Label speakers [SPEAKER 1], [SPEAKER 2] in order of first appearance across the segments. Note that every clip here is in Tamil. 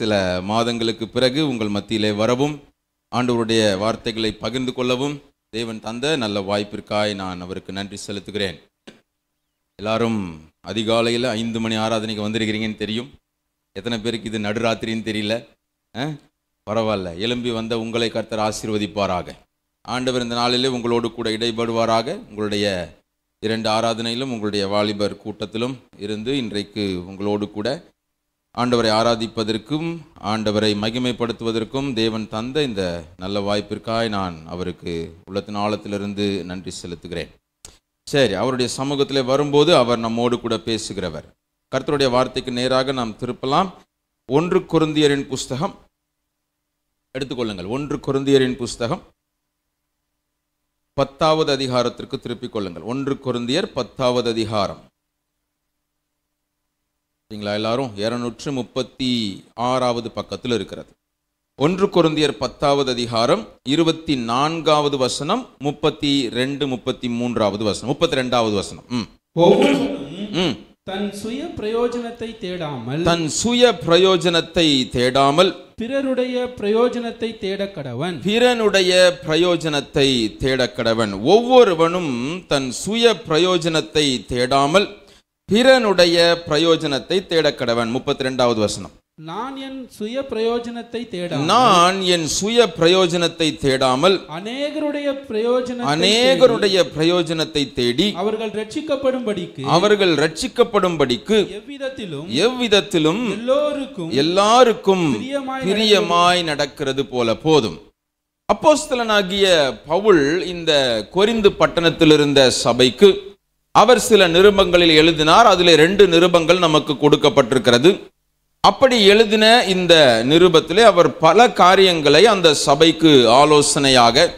[SPEAKER 1] சில மாதங்களுக்கு பிறகு உங்கள் மத்தியிலே வரவும் ஆண்டவருடைய வார்த்தைகளை பகிர்ந்து கொள்ளவும் தேவன் தந்த நல்ல வாய்ப்பிற்காய் நான் அவருக்கு நன்றி செலுத்துகிறேன் எல்லாரும் அதிகாலையில் ஐந்து மணி ஆராதனைக்கு வந்திருக்கிறீங்கன்னு தெரியும் எத்தனை பேருக்கு இது நடுராத்திரின்னு தெரியல பரவாயில்ல எலும்பி வந்த உங்களை கர்த்தர் ஆசீர்வதிப்பாராக ஆண்டவர் இந்த நாளிலே உங்களோடு கூட இடைபடுவாராக உங்களுடைய இரண்டு ஆராதனையிலும் உங்களுடைய வாலிபர் கூட்டத்திலும் இருந்து இன்றைக்கு உங்களோடு கூட ஆண்டவரை ஆராதிப்பதற்கும் ஆண்டவரை மகிமைப்படுத்துவதற்கும் தேவன் தந்த இந்த நல்ல வாய்ப்பிற்காய் நான் அவருக்கு உள்ளத்தின் ஆழத்திலிருந்து நன்றி செலுத்துகிறேன் சரி அவருடைய சமூகத்தில் வரும்போது அவர் நம்மோடு கூட பேசுகிறவர் கர்த்தருடைய வார்த்தைக்கு நேராக நாம் திருப்பலாம் ஒன்று குருந்தியரின் புஸ்தகம் எடுத்துக்கொள்ளுங்கள் ஒன்று குருந்தியரின் புஸ்தகம் பத்தாவது அதிகாரத்திற்கு திருப்பிக் கொள்ளுங்கள் ஒன்று குருந்தியர் பத்தாவது அதிகாரம் சரிங்களா எல்லாரும் இரநூற்று முப்பத்தி ஆறாவது பக்கத்தில் இருக்கிறது ஒன்று குருந்தியர் பத்தாவது அதிகாரம் இருபத்தி நான்காவது வசனம் முப்பத்தி ரெண்டு முப்பத்தி மூன்றாவது வசனம் முப்பத்தி ரெண்டாவது வசனம்
[SPEAKER 2] தன் சுய பிரயோஜனத்தை தேடாமல் தன்
[SPEAKER 1] சுய பிரயோஜனத்தை தேடாமல்
[SPEAKER 2] பிறருடைய பிரயோஜனத்தை தேட கடவன்
[SPEAKER 1] பிறனுடைய பிரயோஜனத்தை தேட கடவன் ஒவ்வொருவனும் தன் சுய பிரயோஜனத்தை தேடாமல் பிறனுடைய பிரயோஜனத்தை தேடக்கடவன் முப்பத்தி ரெண்டாவது வசனம்
[SPEAKER 2] நான் என் சுய பிரயோஜனத்தை தேட நான்
[SPEAKER 1] என் சுய பிரயோஜனத்தை தேடாமல்
[SPEAKER 2] அநேகருடைய பிரயோஜன அநேகருடைய
[SPEAKER 1] பிரயோஜனத்தை தேடி அவர்கள் ரட்சிக்கப்படும்படிக்கு அவர்கள் ரட்சிக்கப்படும்படிக்கு
[SPEAKER 2] எவ்விதத்திலும்
[SPEAKER 1] எவ்விதத்திலும்
[SPEAKER 2] எல்லோருக்கும்
[SPEAKER 1] எல்லாருக்கும் பிரியமாய் நடக்கிறது போல போதும் அப்போஸ்தலனாகிய பவுல் இந்த கொரிந்து பட்டணத்தில் இருந்த சபைக்கு அவர் சில நிருபங்களில் எழுதினார் அதில் ரெண்டு நிருபங்கள் நமக்கு கொடுக்கப்பட்டிருக்கிறது அப்படி எழுதின இந்த நிருபத்திலே அவர் பல காரியங்களை அந்த சபைக்கு ஆலோசனையாக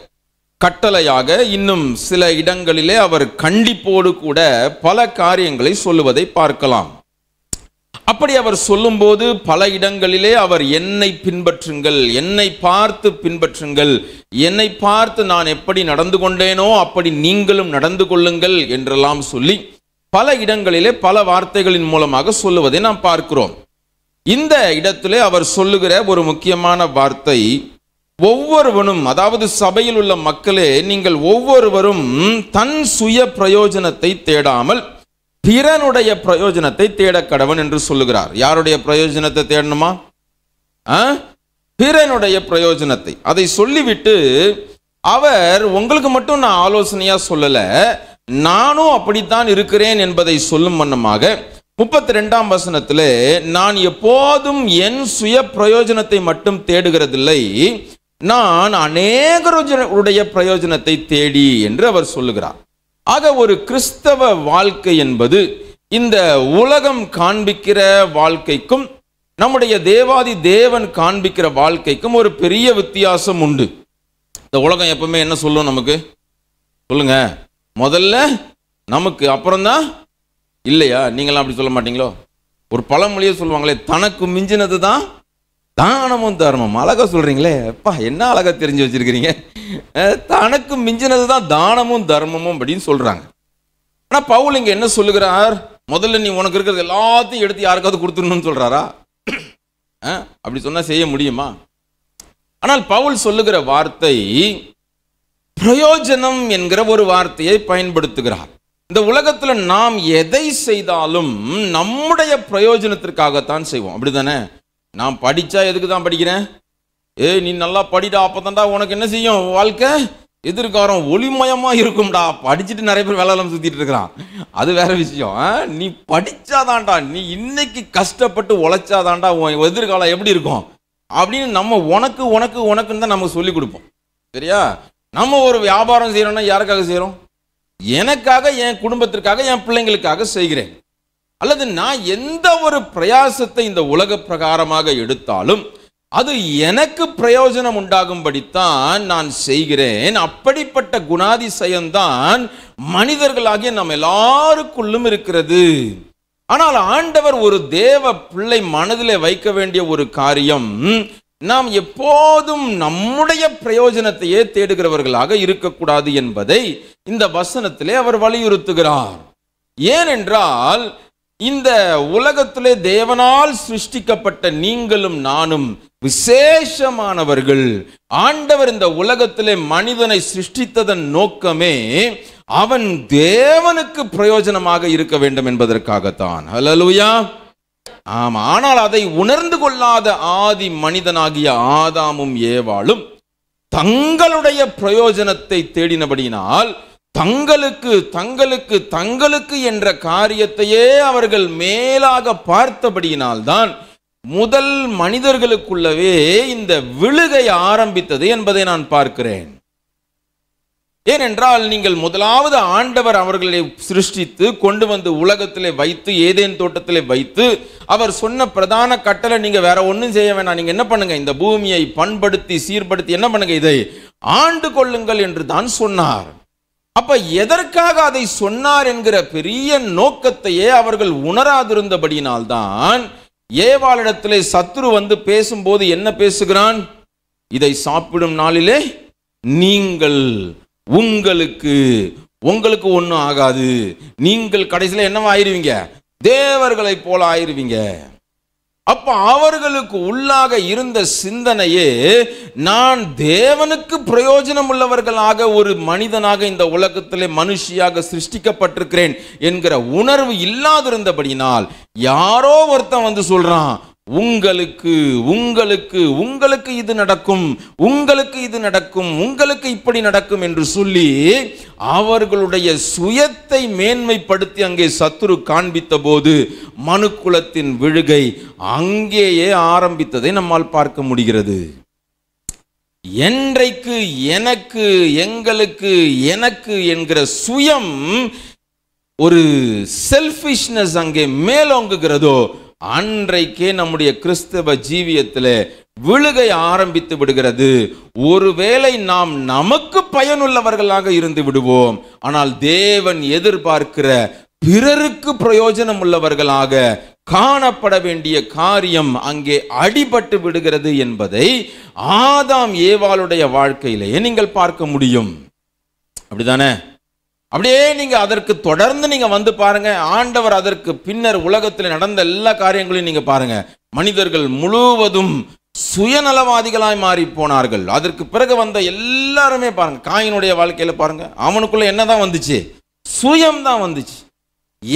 [SPEAKER 1] கட்டளையாக இன்னும் சில இடங்களிலே அவர் கண்டிப்போடு கூட பல காரியங்களை சொல்லுவதை பார்க்கலாம் அப்படி அவர் சொல்லும்போது பல இடங்களிலே அவர் என்னை பின்பற்றுங்கள் என்னை பார்த்து பின்பற்றுங்கள் என்னை பார்த்து நான் எப்படி நடந்து கொண்டேனோ அப்படி நீங்களும் நடந்து கொள்ளுங்கள் என்றெல்லாம் சொல்லி பல இடங்களிலே பல வார்த்தைகளின் மூலமாக சொல்லுவதை நாம் பார்க்கிறோம் இந்த இடத்திலே அவர் சொல்லுகிற ஒரு முக்கியமான வார்த்தை ஒவ்வொருவனும் அதாவது சபையில் உள்ள மக்களே நீங்கள் ஒவ்வொருவரும் தன் சுய பிரயோஜனத்தை தேடாமல் பிறனுடைய பிரயோஜனத்தை தேட கடவன் என்று சொல்லுகிறார் யாருடைய பிரயோஜனத்தை தேடணுமா பிறனுடைய பிரயோஜனத்தை அதை சொல்லிவிட்டு அவர் உங்களுக்கு மட்டும் நான் ஆலோசனையா சொல்லல நானும் அப்படித்தான் இருக்கிறேன் என்பதை சொல்லும் வண்ணமாக முப்பத்தி ரெண்டாம் வசனத்தில் நான் எப்போதும் என் சுய பிரயோஜனத்தை மட்டும் தேடுகிறதில்லை நான் அநேகருடைய பிரயோஜனத்தை தேடி என்று அவர் சொல்லுகிறார் ஆக ஒரு கிறிஸ்தவ வாழ்க்கை என்பது இந்த உலகம் காண்பிக்கிற வாழ்க்கைக்கும் நம்முடைய தேவாதி தேவன் காண்பிக்கிற வாழ்க்கைக்கும் ஒரு பெரிய வித்தியாசம் உண்டு இந்த உலகம் எப்பவுமே என்ன சொல்லும் நமக்கு சொல்லுங்க முதல்ல நமக்கு அப்புறம்தான் இல்லையா நீங்களாம் அப்படி சொல்ல மாட்டீங்களோ ஒரு பழமொழியே சொல்லுவாங்களே தனக்கு மிஞ்சினது தான் தானமும் தர்மம் அழகாக சொல்கிறீங்களே என்ன அழகாக தெரிஞ்சு வச்சுருக்கிறீங்க தனக்கு மிஞ்சினது தான் தானமும் தர்மமும் அப்படின்னு சொல்கிறாங்க ஆனால் பவுல் இங்கே என்ன சொல்லுகிறார் முதல்ல நீ உனக்கு இருக்கிறது எல்லாத்தையும் எடுத்து யாருக்காவது கொடுத்துடணும்னு சொல்கிறாரா அப்படி சொன்னால் செய்ய முடியுமா ஆனால் பவுல் சொல்லுகிற வார்த்தை பிரயோஜனம் என்கிற ஒரு வார்த்தையை பயன்படுத்துகிறார் இந்த உலகத்தில் நாம் எதை செய்தாலும் நம்முடைய பிரயோஜனத்திற்காகத்தான் செய்வோம் அப்படிதானே நான் படித்தா எதுக்கு தான் படிக்கிறேன் ஏய் நீ நல்லா படிடா அப்போ தான்டா உனக்கு என்ன செய்யும் வாழ்க்கை எதிர்காரம் ஒளிமயமாக இருக்கும்டா படிச்சுட்டு நிறைய பேர் வேலை இல்லாமல் சுற்றிட்டு இருக்கிறான் அது வேற விஷயம் நீ படித்தாதான்டா நீ இன்னைக்கு கஷ்டப்பட்டு உழைச்சாதான்டா உன் எதிர்காலம் எப்படி இருக்கும் அப்படின்னு நம்ம உனக்கு உனக்கு உனக்குன்னு தான் நம்ம சொல்லி கொடுப்போம் சரியா நம்ம ஒரு வியாபாரம் செய்கிறோன்னா யாருக்காக செய்கிறோம் எனக்காக என் குடும்பத்திற்காக என் பிள்ளைங்களுக்காக செய்கிறேன் அல்லது நான் எந்த ஒரு பிரயாசத்தை இந்த உலக பிரகாரமாக எடுத்தாலும் அது எனக்கு பிரயோஜனம் உண்டாகும்படித்தான் நான் செய்கிறேன் அப்படிப்பட்ட குணாதிசயம்தான் மனிதர்களாகிய நம் எல்லாருக்குள்ளும் இருக்கிறது ஆனால் ஆண்டவர் ஒரு தேவ பிள்ளை மனதில் வைக்க வேண்டிய ஒரு காரியம் நாம் எப்போதும் நம்முடைய பிரயோஜனத்தையே தேடுகிறவர்களாக இருக்கக்கூடாது என்பதை இந்த வசனத்திலே அவர் வலியுறுத்துகிறார் ஏனென்றால் இந்த உலகத்திலே தேவனால் சிருஷ்டிக்கப்பட்ட நீங்களும் நானும் விசேஷமானவர்கள் ஆண்டவர் இந்த உலகத்திலே மனிதனை சிருஷ்டித்ததன் நோக்கமே அவன் தேவனுக்கு பிரயோஜனமாக இருக்க வேண்டும் என்பதற்காகத்தான் ஹலலுயா ஆமா ஆனால் அதை உணர்ந்து கொள்ளாத ஆதி மனிதனாகிய ஆதாமும் ஏவாளும் தங்களுடைய பிரயோஜனத்தை தேடினபடியினால் தங்களுக்கு தங்களுக்கு தங்களுக்கு என்ற காரியத்தையே அவர்கள் மேலாக பார்த்தபடியினால்தான் முதல் மனிதர்களுக்குள்ளவே இந்த விழுகை ஆரம்பித்தது என்பதை நான் பார்க்கிறேன் ஏனென்றால் நீங்கள் முதலாவது ஆண்டவர் அவர்களை சிருஷ்டித்து கொண்டு வந்து உலகத்திலே வைத்து ஏதேன் தோட்டத்திலே வைத்து அவர் சொன்ன பிரதான கட்டளை நீங்க வேற ஒன்றும் செய்ய வேணாம் நீங்க என்ன பண்ணுங்க இந்த பூமியை பண்படுத்தி சீர்படுத்தி என்ன பண்ணுங்க இதை ஆண்டு கொள்ளுங்கள் என்று தான் சொன்னார் அப்ப எதற்காக அதை சொன்னார் என்கிற பெரிய நோக்கத்தையே அவர்கள் உணராதிருந்தபடியினால்தான் ஏவாளிடத்திலே சத்ரு வந்து பேசும்போது என்ன பேசுகிறான் இதை சாப்பிடும் நாளிலே நீங்கள் உங்களுக்கு உங்களுக்கு ஒன்றும் ஆகாது நீங்கள் கடைசியில் என்னவா ஆயிடுவீங்க தேவர்களைப் போல ஆயிருவீங்க அப்ப அவர்களுக்கு உள்ளாக இருந்த சிந்தனையே நான் தேவனுக்கு பிரயோஜனம் உள்ளவர்களாக ஒரு மனிதனாக இந்த உலகத்திலே மனுஷியாக சிருஷ்டிக்கப்பட்டிருக்கிறேன் என்கிற உணர்வு இல்லாதிருந்தபடினால் யாரோ ஒருத்தன் வந்து சொல்றான் உங்களுக்கு உங்களுக்கு உங்களுக்கு இது நடக்கும் உங்களுக்கு இது நடக்கும் உங்களுக்கு இப்படி நடக்கும் என்று சொல்லி அவர்களுடைய சுயத்தை மேன்மைப்படுத்தி அங்கே சத்துரு காண்பித்த போது மனுக்குலத்தின் விழுகை அங்கேயே ஆரம்பித்ததை நம்மால் பார்க்க முடிகிறது என்றைக்கு எனக்கு எங்களுக்கு எனக்கு என்கிற சுயம் ஒரு செல்ஃபிஷ்னஸ் அங்கே மேலோங்குகிறதோ அன்றைக்கே நம்முடைய கிறிஸ்தவ ஜீவியத்தில் விழுகை ஆரம்பித்து விடுகிறது ஒருவேளை நாம் நமக்கு பயனுள்ளவர்களாக இருந்து விடுவோம் ஆனால் தேவன் எதிர்பார்க்கிற பிறருக்கு பிரயோஜனம் உள்ளவர்களாக காணப்பட வேண்டிய காரியம் அங்கே அடிபட்டு விடுகிறது என்பதை ஆதாம் ஏவாளுடைய வாழ்க்கையிலேயே நீங்கள் பார்க்க முடியும் அப்படிதானே அப்படியே நீங்கள் அதற்கு தொடர்ந்து நீங்கள் வந்து பாருங்கள் ஆண்டவர் அதற்கு பின்னர் உலகத்தில் நடந்த எல்லா காரியங்களையும் நீங்கள் பாருங்கள் மனிதர்கள் முழுவதும் சுயநலவாதிகளாய் மாறி போனார்கள் அதற்கு பிறகு வந்த எல்லாருமே பாருங்கள் காயினுடைய வாழ்க்கையில் பாருங்கள் அவனுக்குள்ளே என்ன தான் வந்துச்சு சுயம் தான் வந்துச்சு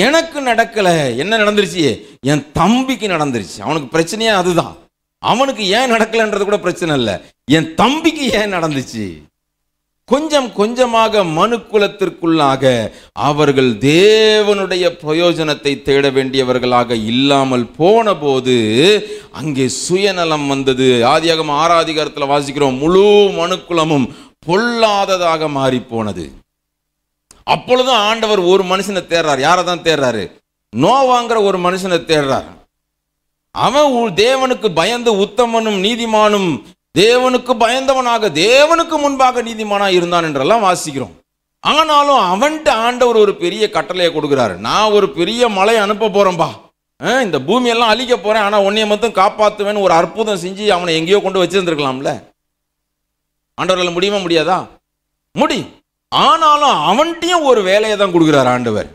[SPEAKER 1] எனக்கு நடக்கலை என்ன நடந்துருச்சு என் தம்பிக்கு நடந்துருச்சு அவனுக்கு பிரச்சனையே அதுதான் அவனுக்கு ஏன் நடக்கலைன்றது கூட பிரச்சனை இல்லை என் தம்பிக்கு ஏன் நடந்துச்சு கொஞ்சம் கொஞ்சமாக மனு குலத்திற்குள்ளாக அவர்கள் தேவனுடைய பிரயோஜனத்தை தேட வேண்டியவர்களாக இல்லாமல் போன போது அங்கே சுயநலம் வந்தது ஆதியாகம் ஆராதிகாரத்தில் வாசிக்கிறோம் முழு மனுக்குலமும் பொல்லாததாக மாறி போனது அப்பொழுதும் ஆண்டவர் ஒரு மனுஷனை தேடுறார் யாரை தான் தேடுறாரு நோவாங்கிற ஒரு மனுஷனை தேடுறார் அவன் தேவனுக்கு பயந்து உத்தமனும் நீதிமானும் தேவனுக்கு பயந்தவனாக தேவனுக்கு முன்பாக நீதிமானாக இருந்தான் என்றெல்லாம் வாசிக்கிறோம் ஆனாலும் அவன்ட்டு ஆண்டவர் ஒரு பெரிய கட்டளையை கொடுக்குறாரு நான் ஒரு பெரிய மலையை அனுப்ப போறேன்பா இந்த பூமியெல்லாம் அழிக்க போகிறேன் ஆனால் உன்னைய மட்டும் காப்பாற்றுவேன்னு ஒரு அற்புதம் செஞ்சு அவனை எங்கேயோ கொண்டு வச்சிருந்துருக்கலாம்ல ஆண்டவரால் முடியுமா முடியாதா முடி ஆனாலும் அவன்கிட்டையும் ஒரு வேலையை தான் கொடுக்குறாரு ஆண்டவர்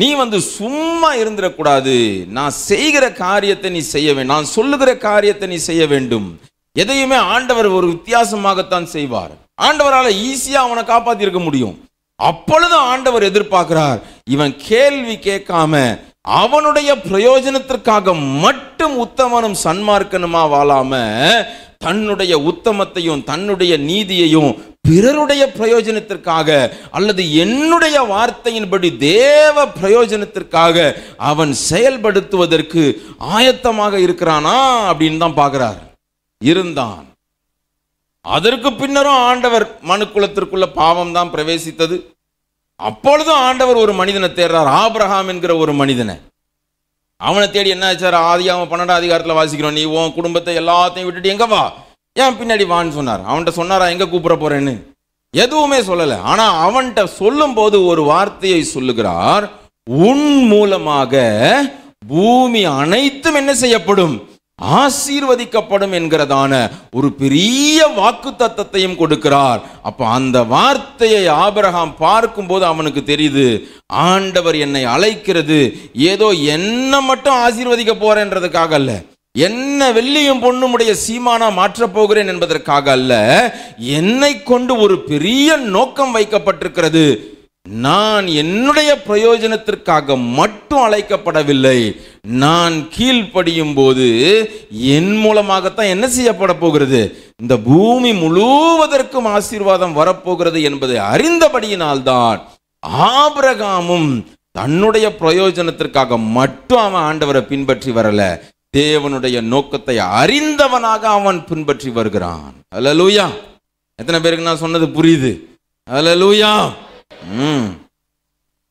[SPEAKER 1] நீ வந்து சும்மா இருந்துடக்கூடாது நான் செய்கிற காரியத்தை நீ செய்ய வேண்டும் நான் சொல்லுகிற காரியத்தை நீ செய்ய வேண்டும் எதையுமே ஆண்டவர் ஒரு வித்தியாசமாகத்தான் செய்வார் ஆண்டவரால் ஈஸியாக அவனை காப்பாற்றிருக்க முடியும் அப்பொழுது ஆண்டவர் எதிர்பார்க்கிறார் இவன் கேள்வி கேட்காம அவனுடைய பிரயோஜனத்திற்காக மட்டும் உத்தமனும் சன்மார்க்கனுமா வாழாம தன்னுடைய உத்தமத்தையும் தன்னுடைய நீதியையும் பிறருடைய பிரயோஜனத்திற்காக அல்லது என்னுடைய வார்த்தையின்படி தேவ பிரயோஜனத்திற்காக அவன் செயல்படுத்துவதற்கு ஆயத்தமாக இருக்கிறானா அப்படின்னு தான் பார்க்குறாரு இருந்தான் அதற்கு பின்னரும் ஆண்டவர் மனு குலத்திற்குள்ள பாவம் தான் பிரவேசித்தது அப்பொழுதும் ஆண்டவர் ஒரு மனிதனை தேடுறார் ஆபிரஹாம் என்கிற ஒரு மனிதனை அவனை தேடி என்ன ஆச்சார் அவன் பன்னெண்டாம் அதிகாரத்தில் வாசிக்கிறோம் நீ உன் குடும்பத்தை எல்லாத்தையும் விட்டுட்டு எங்கே வா ஏன் பின்னாடி வான்னு சொன்னார் அவன்கிட்ட சொன்னாரா எங்கே கூப்பிட போறேன்னு எதுவுமே சொல்லலை ஆனால் அவன்கிட்ட சொல்லும் போது ஒரு வார்த்தையை சொல்லுகிறார் உன் மூலமாக பூமி அனைத்தும் என்ன செய்யப்படும் ஆசீர்வதிக்கப்படும் என்கிறதான ஒரு பெரிய வாக்கு தத்தத்தையும் கொடுக்கிறார் அப்போ அந்த வார்த்தையை ஆபரகாம் பார்க்கும்போது அவனுக்கு தெரியுது ஆண்டவர் என்னை அழைக்கிறது ஏதோ என்ன மட்டும் ஆசீர்வதிக்க போறேன்றதுக்காக அல்ல என்ன வெள்ளியும் பொண்ணுமுடைய சீமானா மாற்றப் போகிறேன் என்பதற்காக அல்ல என்னை கொண்டு ஒரு பெரிய நோக்கம் வைக்கப்பட்டிருக்கிறது நான் என்னுடைய பிரயோஜனத்திற்காக மட்டும் அழைக்கப்படவில்லை நான் கீழ்ப்படியும் போது என் மூலமாகத்தான் என்ன செய்யப்பட போகிறது இந்த பூமி முழுவதற்கும் ஆசீர்வாதம் வரப்போகிறது என்பதை அறிந்தபடியினால்தான் ஆபிரகாமும் தன்னுடைய பிரயோஜனத்திற்காக மட்டும் அவன் ஆண்டவரை பின்பற்றி வரல தேவனுடைய நோக்கத்தை அறிந்தவனாக அவன் பின்பற்றி வருகிறான் அல்ல லூயா எத்தனை பேருக்கு நான் சொன்னது புரியுது அல்ல லூயா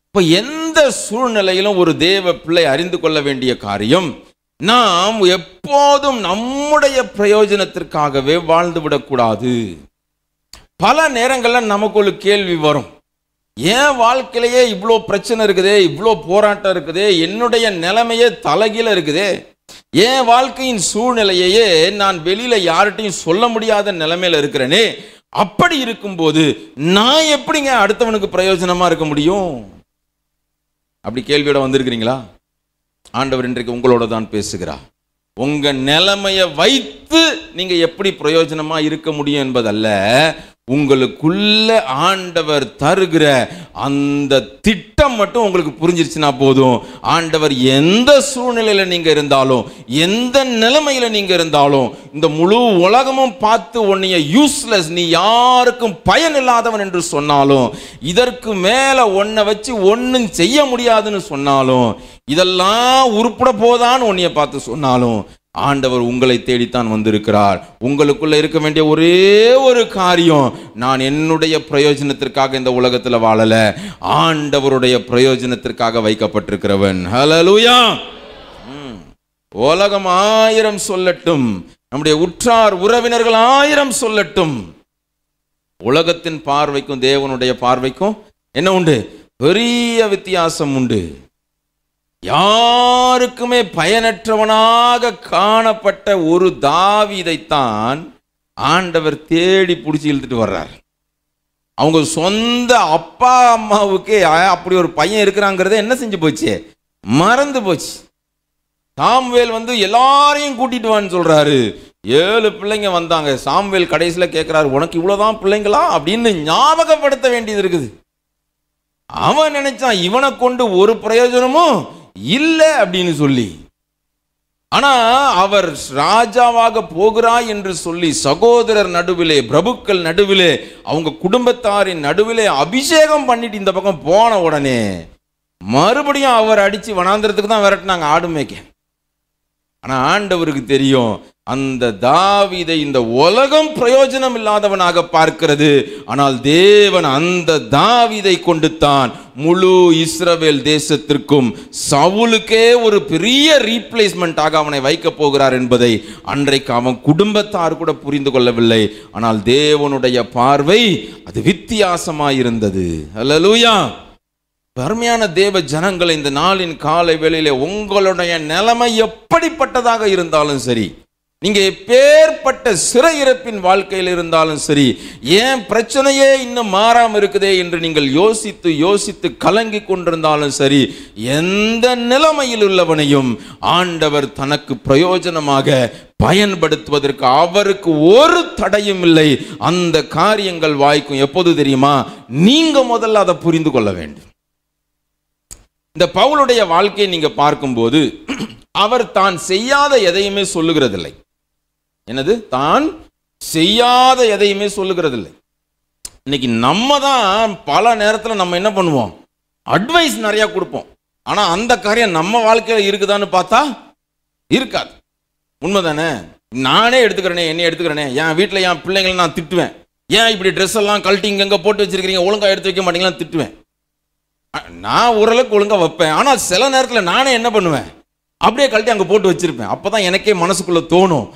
[SPEAKER 1] இப்போ எந்த சூழ்நிலையிலும் ஒரு தேவ பிள்ளை அறிந்து கொள்ள வேண்டிய காரியம் நாம் எப்போதும் நம்முடைய பிரயோஜனத்திற்காகவே வாழ்ந்துவிடக்கூடாது பல நேரங்களில் நமக்கு ஒரு கேள்வி வரும் ஏன் வாழ்க்கையிலேயே இவ்வளோ பிரச்சனை இருக்குதே இவ்வளோ போராட்டம் இருக்குதே என்னுடைய நிலைமையே தலைகீழ இருக்குதே என் வாழ்க்கையின் சூழ்நிலையையே நான் வெளியில் யார்கிட்டையும் சொல்ல முடியாத நிலைமையில இருக்கிறேனே அப்படி இருக்கும்போது நான் எப்படிங்க அடுத்தவனுக்கு பிரயோஜனமா இருக்க முடியும் அப்படி கேள்வியோட வந்திருக்கிறீங்களா ஆண்டவர் இன்றைக்கு உங்களோட தான் பேசுகிறார் உங்க நிலைமையை வைத்து நீங்க எப்படி பிரயோஜனமா இருக்க முடியும் என்பதல்ல உங்களுக்குள்ள ஆண்டவர் தருகிற அந்த திட்டம் மட்டும் உங்களுக்கு புரிஞ்சிருச்சுன்னா போதும் ஆண்டவர் எந்த சூழ்நிலையில் நீங்கள் இருந்தாலும் எந்த நிலைமையில் நீங்கள் இருந்தாலும் இந்த முழு உலகமும் பார்த்து உன்னைய யூஸ்லெஸ் நீ யாருக்கும் பயன் இல்லாதவன் என்று சொன்னாலும் இதற்கு மேலே உன்னை வச்சு ஒன்றும் செய்ய முடியாதுன்னு சொன்னாலும் இதெல்லாம் உருப்பிட போதான்னு உன்னைய பார்த்து சொன்னாலும் ஆண்டவர் உங்களை தேடித்தான் வந்திருக்கிறார் உங்களுக்குள்ள இருக்க வேண்டிய ஒரே ஒரு காரியம் நான் என்னுடைய பிரயோஜனத்திற்காக இந்த உலகத்தில் வாழல ஆண்டவருடைய பிரயோஜனத்திற்காக வைக்கப்பட்டிருக்கிறவன் ஹலலூயா உலகம் ஆயிரம் சொல்லட்டும் நம்முடைய உற்றார் உறவினர்கள் ஆயிரம் சொல்லட்டும் உலகத்தின் பார்வைக்கும் தேவனுடைய பார்வைக்கும் என்ன உண்டு பெரிய வித்தியாசம் உண்டு யாருக்குமே பயனற்றவனாக காணப்பட்ட ஒரு தாவிதைத்தான் ஆண்டவர் தேடி பிடிச்சி இழுத்துட்டு வர்றார் அவங்க சொந்த அப்பா அம்மாவுக்கே அப்படி ஒரு பையன் இருக்கிறாங்கிறத என்ன செஞ்சு போச்சு மறந்து போச்சு சாம்வேல் வந்து எல்லாரையும் கூட்டிட்டு வான்னு சொல்றாரு ஏழு பிள்ளைங்க வந்தாங்க சாம்வேல் கடைசியில் கேட்குறாரு உனக்கு இவ்வளோதான் பிள்ளைங்களா அப்படின்னு ஞாபகப்படுத்த வேண்டியது இருக்குது அவன் நினைச்சான் இவனை கொண்டு ஒரு பிரயோஜனமும் இல்லை அப்படின்னு சொல்லி ஆனா அவர் ராஜாவாக போகிறாய் என்று சொல்லி சகோதரர் நடுவிலே பிரபுக்கள் நடுவிலே அவங்க குடும்பத்தாரின் நடுவிலே அபிஷேகம் பண்ணிட்டு இந்த பக்கம் போன உடனே மறுபடியும் அவர் அடிச்சு வனாந்திரத்துக்கு தான் விரட்டினாங்க ஆடு ஆனால் ஆண்டவருக்கு தெரியும் அந்த தாவிதை இந்த உலகம் பிரயோஜனம் இல்லாதவனாக பார்க்கிறது ஆனால் தேவன் அந்த தாவிதை கொண்டுத்தான் முழு இஸ்ரவேல் தேசத்திற்கும் சவுலுக்கே ஒரு பெரிய ரீப்ளேஸ்மெண்ட்டாக அவனை வைக்கப் போகிறார் என்பதை அன்றைக்கு அவன் குடும்பத்தார் கூட புரிந்து கொள்ளவில்லை ஆனால் தேவனுடைய பார்வை அது வித்தியாசமாக இருந்தது அல்ல லூயா பெருமையான தேவ ஜனங்கள் இந்த நாளின் காலை வேளையில உங்களுடைய நிலைமை எப்படிப்பட்டதாக இருந்தாலும் சரி நீங்க எப்பேற்பட்ட சிறையிறப்பின் வாழ்க்கையில் இருந்தாலும் சரி ஏன் பிரச்சனையே இன்னும் மாறாம இருக்குதே என்று நீங்கள் யோசித்து யோசித்து கலங்கி கொண்டிருந்தாலும் சரி எந்த நிலைமையில் உள்ளவனையும் ஆண்டவர் தனக்கு பிரயோஜனமாக பயன்படுத்துவதற்கு அவருக்கு ஒரு தடையும் இல்லை அந்த காரியங்கள் வாய்க்கும் எப்போது தெரியுமா நீங்க முதல்ல அதை புரிந்து கொள்ள வேண்டும் இந்த பவுலுடைய வாழ்க்கையை நீங்க பார்க்கும்போது அவர் தான் செய்யாத எதையுமே சொல்லுகிறதில்லை என்னது தான் செய்யாத எதையுமே சொல்லுகிறதில்லை இன்னைக்கு நம்ம தான் பல நேரத்தில் நம்ம என்ன பண்ணுவோம் அட்வைஸ் நிறையா கொடுப்போம் ஆனால் அந்த காரியம் நம்ம வாழ்க்கையில் இருக்குதான்னு பார்த்தா இருக்காது உண்மைதானே நானே எடுத்துக்கிறேனே என்னை எடுத்துக்கிறேனே என் வீட்டில் என் பிள்ளைங்களை நான் திட்டுவேன் ஏன் இப்படி ட்ரெஸ் எல்லாம் கழட்டி இங்கே போட்டு வச்சிருக்கிறீங்க ஒழுங்காக எடுத்து வைக்க மாட்டீங்களா திட்டுவேன் நான் ஓரளவுக்கு ஒழுங்காக வைப்பேன் ஆனால் சில நேரத்தில் நானே என்ன பண்ணுவேன் அப்படியே கழட்டி அங்கே போட்டு வச்சுருப்பேன் அப்போ தான் எனக்கே மனசுக்குள்ளே தோணும்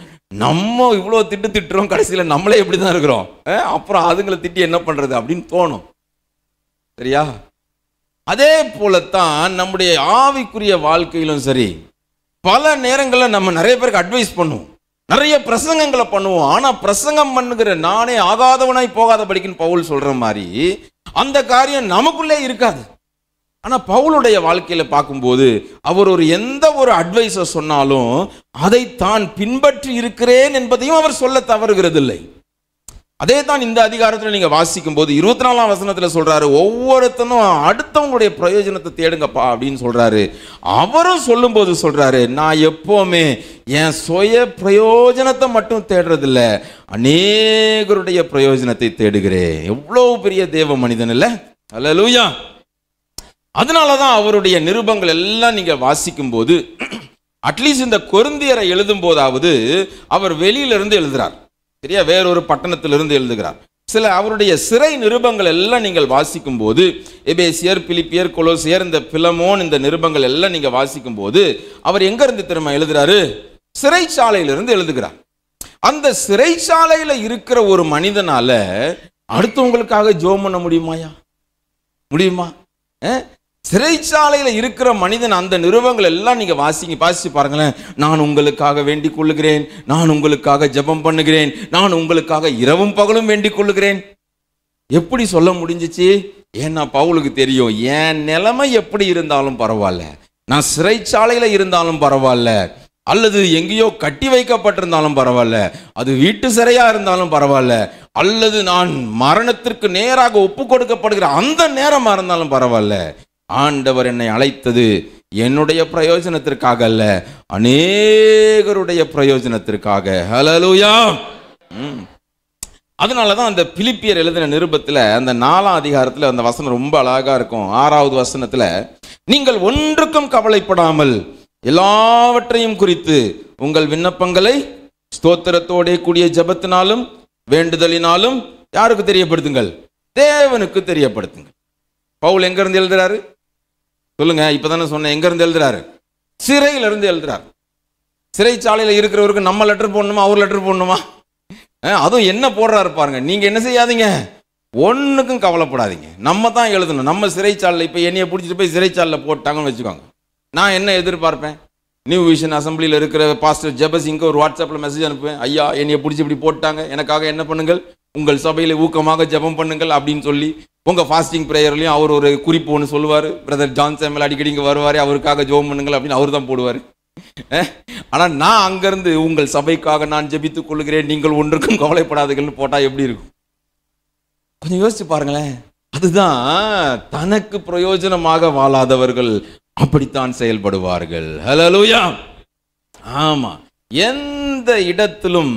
[SPEAKER 1] நம்ம இவ்வளோ திட்டு திட்டுறோம் கடைசியில் நம்மளே இப்படி தான் இருக்கிறோம் அப்புறம் அதுங்களை திட்டி என்ன பண்ணுறது அப்படின்னு தோணும் சரியா அதே போலத்தான் நம்முடைய ஆவிக்குரிய வாழ்க்கையிலும் சரி பல நேரங்களில் நம்ம நிறைய பேருக்கு அட்வைஸ் பண்ணுவோம் நிறைய பிரசங்கங்களை பண்ணுவோம் ஆனால் பிரசங்கம் பண்ணுகிற நானே ஆகாதவனாய் போகாத படிக்குன்னு பவுல் சொல்கிற மாதிரி அந்த காரியம் நமக்குள்ளே இருக்காது ஆனால் பவுலுடைய வாழ்க்கையில் பார்க்கும்போது அவர் ஒரு எந்த ஒரு அட்வைஸை சொன்னாலும் அதை தான் பின்பற்றி இருக்கிறேன் என்பதையும் அவர் சொல்ல தவறுகிறதில்லை அதே தான் இந்த அதிகாரத்தில் நீங்கள் வாசிக்கும் போது இருபத்தி நாலாம் வசனத்தில் சொல்கிறாரு ஒவ்வொருத்தனும் அடுத்தவங்களுடைய பிரயோஜனத்தை தேடுங்கப்பா அப்படின்னு சொல்கிறாரு அவரும் சொல்லும்போது சொல்கிறாரு நான் எப்போவுமே என் சுய பிரயோஜனத்தை மட்டும் தேடுறதில்ல அநேகருடைய பிரயோஜனத்தை தேடுகிறேன் எவ்வளோ பெரிய தேவ மனிதன் இல்லை அல்ல லூயா அதனால தான் அவருடைய நிருபங்கள் எல்லாம் நீங்கள் வாசிக்கும்போது அட்லீஸ்ட் இந்த கொருந்தியரை எழுதும் போதாவது அவர் வெளியிலிருந்து எழுதுகிறார் சரியா வேறொரு பட்டணத்திலிருந்து எழுதுகிறார் சில அவருடைய சிறை நிருபங்கள் எல்லாம் நீங்கள் வாசிக்கும் போது எபேசியர் பிலிப்பியர் கொலோசியர் இந்த பிலமோன் இந்த நிருபங்கள் எல்லாம் நீங்கள் வாசிக்கும் போது அவர் எங்கேருந்து திரும்ப எழுதுகிறாரு சிறைச்சாலையிலிருந்து எழுதுகிறார் அந்த சிறைச்சாலையில் இருக்கிற ஒரு மனிதனால அடுத்தவங்களுக்காக ஜோம் பண்ண முடியுமாயா முடியுமா சிறைச்சாலையில் இருக்கிற மனிதன் அந்த நிறுவங்கள் எல்லாம் நீங்கள் வாசிங்க வாசித்து பாருங்களேன் நான் உங்களுக்காக வேண்டிக் கொள்ளுகிறேன் நான் உங்களுக்காக ஜபம் பண்ணுகிறேன் நான் உங்களுக்காக இரவும் பகலும் வேண்டிக் கொள்ளுகிறேன் எப்படி சொல்ல முடிஞ்சிச்சு ஏன்னா பவுலுக்கு தெரியும் என் நிலைமை எப்படி இருந்தாலும் பரவாயில்ல நான் சிறைச்சாலையில் இருந்தாலும் பரவாயில்ல அல்லது எங்கேயோ கட்டி வைக்கப்பட்டிருந்தாலும் பரவாயில்ல அது வீட்டு சிறையாக இருந்தாலும் பரவாயில்ல அல்லது நான் மரணத்திற்கு நேராக ஒப்பு கொடுக்கப்படுகிற அந்த நேரமாக இருந்தாலும் பரவாயில்ல ஆண்டவர் என்னை அழைத்தது என்னுடைய பிரயோஜனத்திற்காக அல்ல அநேகருடைய பிரயோஜனத்திற்காக ஹலலுயா அதனால தான் அந்த பிலிப்பியர் எழுதின நிருபத்தில் அந்த நாலாம் அதிகாரத்தில் அந்த வசனம் ரொம்ப அழகாக இருக்கும் ஆறாவது வசனத்தில் நீங்கள் ஒன்றுக்கும் கவலைப்படாமல் எல்லாவற்றையும் குறித்து உங்கள் விண்ணப்பங்களை ஸ்தோத்திரத்தோடே கூடிய ஜபத்தினாலும் வேண்டுதலினாலும் யாருக்கு தெரியப்படுத்துங்கள் தேவனுக்கு தெரியப்படுத்துங்கள் பவுல் எங்கேருந்து எழுதுறாரு சொல்லுங்க இப்போ தானே சொன்னேன் எங்கேருந்து எழுதுறாரு இருந்து எழுதுறாரு சிறைச்சாலையில் இருக்கிறவருக்கு நம்ம லெட்டர் போடணுமா அவர் லெட்டர் போடணுமா அதுவும் என்ன போடுறாரு பாருங்க நீங்கள் என்ன செய்யாதீங்க ஒன்றுக்கும் கவலைப்படாதீங்க நம்ம தான் எழுதணும் நம்ம சிறைச்சாலையில் இப்போ என்னையை பிடிச்சிட்டு போய் சிறைச்சாலையில் போட்டாங்கன்னு வச்சுக்கோங்க நான் என்ன எதிர்பார்ப்பேன் நியூ விஷன் அசம்பிளியில் இருக்கிற பாஸ்டர் ஜபசிங்க ஒரு வாட்ஸ்அப்பில் மெசேஜ் அனுப்புவேன் ஐயா என்னையை பிடிச்சி இப்படி போட்டாங்க எனக்காக என்ன பண்ணுங்கள் உங்கள் சபையில் ஊக்கமாக ஜபம் பண்ணுங்கள் அப்படின்னு சொல்லி உங்கள் ஃபாஸ்டிங் ப்ரேயர்லையும் அவர் ஒரு குறிப்பு ஒன்று சொல்லுவார் பிரதர் ஜான் சேமல் அடிக்கடி இங்கே வருவார் அவருக்காக ஜோம் பண்ணுங்கள் அப்படின்னு அவர் தான் போடுவார் ஆனால் நான் அங்கேருந்து உங்கள் சபைக்காக நான் ஜெபித்துக் கொள்கிறேன் நீங்கள் ஒன்றுக்கும் கவலைப்படாதீர்கள்னு போட்டால் எப்படி இருக்கும் கொஞ்சம் யோசிச்சு பாருங்களேன் அதுதான் தனக்கு பிரயோஜனமாக வாழாதவர்கள் அப்படித்தான் செயல்படுவார்கள் ஹலோ ஆமாம் எந்த எந்த இடத்திலும்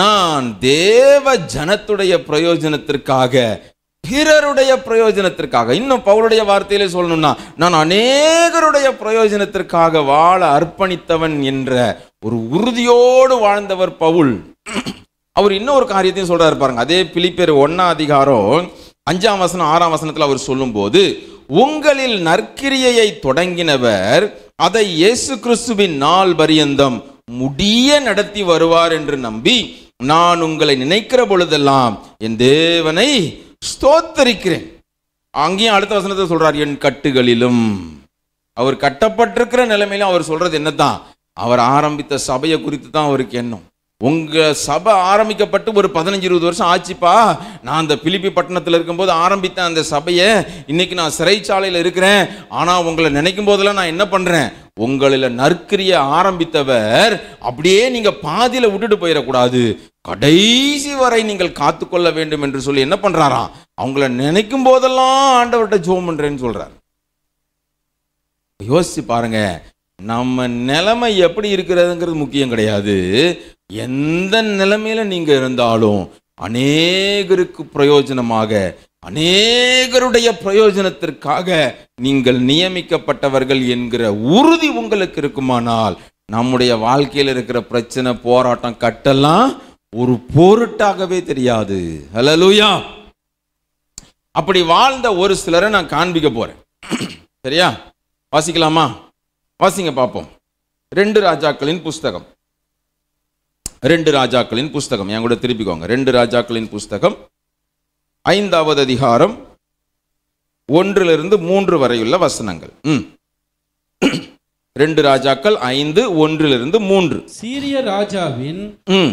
[SPEAKER 1] நான் தேவ ஜனத்துடைய பிரயோஜனத்திற்காக பிறருடைய பிரயோஜனத்திற்காக இன்னும் பவுளுடைய வார்த்தையிலே சொல்லணும்னா நான் அநேகருடைய பிரயோஜனத்திற்காக வாழ அர்ப்பணித்தவன் என்ற ஒரு உறுதியோடு வாழ்ந்தவர் பவுல் அவர் இன்னொரு காரியத்தையும் சொல்றாரு பாருங்க அதே பிலிப்பேர் ஒன்னா அதிகாரம் அஞ்சாம் வசனம் ஆறாம் வசனத்தில் அவர் சொல்லும்போது உங்களில் நற்கிரியையை தொடங்கினவர் அதை இயேசு கிறிஸ்துவின் நாள் பரியந்தம் முடிய நடத்தி வருவார் என்று நம்பி நான் உங்களை நினைக்கிற பொழுதெல்லாம் என் தேவனை ஸ்தோத்தரிக்கிறேன் அங்கேயும் அடுத்த வசனத்தை சொல்றார் என் கட்டுகளிலும் அவர் கட்டப்பட்டிருக்கிற நிலைமையிலும் அவர் சொல்றது என்னதான் அவர் ஆரம்பித்த சபையை குறித்து தான் அவருக்கு எண்ணம் உங்கள் சபை ஆரம்பிக்கப்பட்டு ஒரு பதினஞ்சு இருபது வருஷம் ஆச்சுப்பா நான் அந்த பிலிப்பி பட்டணத்தில் இருக்கும்போது ஆரம்பித்தேன் அந்த சபையை இன்றைக்கி நான் சிறைச்சாலையில் இருக்கிறேன் ஆனால் உங்களை நினைக்கும் போதெல்லாம் நான் என்ன பண்ணுறேன் உங்களில் நற்கிரிய ஆரம்பித்தவர் அப்படியே நீங்கள் பாதியில் விட்டுட்டு போயிடக்கூடாது கடைசி வரை நீங்கள் காத்துக்கொள்ள வேண்டும் என்று சொல்லி என்ன பண்ணுறாராம் அவங்கள நினைக்கும் போதெல்லாம் ஆண்டவர்கிட்ட ஜோம் பண்ணுறேன்னு சொல்கிறார் யோசிச்சு பாருங்கள் நம்ம நிலைமை எப்படி இருக்கிறதுங்கிறது முக்கியம் கிடையாது எந்த நிலைமையில நீங்கள் இருந்தாலும் அநேகருக்கு பிரயோஜனமாக அநேகருடைய பிரயோஜனத்திற்காக நீங்கள் நியமிக்கப்பட்டவர்கள் என்கிற உறுதி உங்களுக்கு இருக்குமானால் நம்முடைய வாழ்க்கையில் இருக்கிற பிரச்சனை போராட்டம் கட்டெல்லாம் ஒரு பொருட்டாகவே தெரியாது அலலூயா அப்படி வாழ்ந்த ஒரு சிலரை நான் காண்பிக்க போறேன் சரியா வாசிக்கலாமா வாசிங்க பார்ப்போம் ரெண்டு ராஜாக்களின் புஸ்தகம் ரெண்டு ராஜாக்களின் புஸ்தகம் என் கூட திருப்பிக்கோங்க ரெண்டு ராஜாக்களின் புஸ்தகம் ஐந்தாவது அதிகாரம் ஒன்றிலிருந்து மூன்று வரையுள்ள வசனங்கள் ம் ரெண்டு ராஜாக்கள் ஐந்து ஒன்றிலிருந்து மூன்று
[SPEAKER 2] சீரிய ராஜாவின்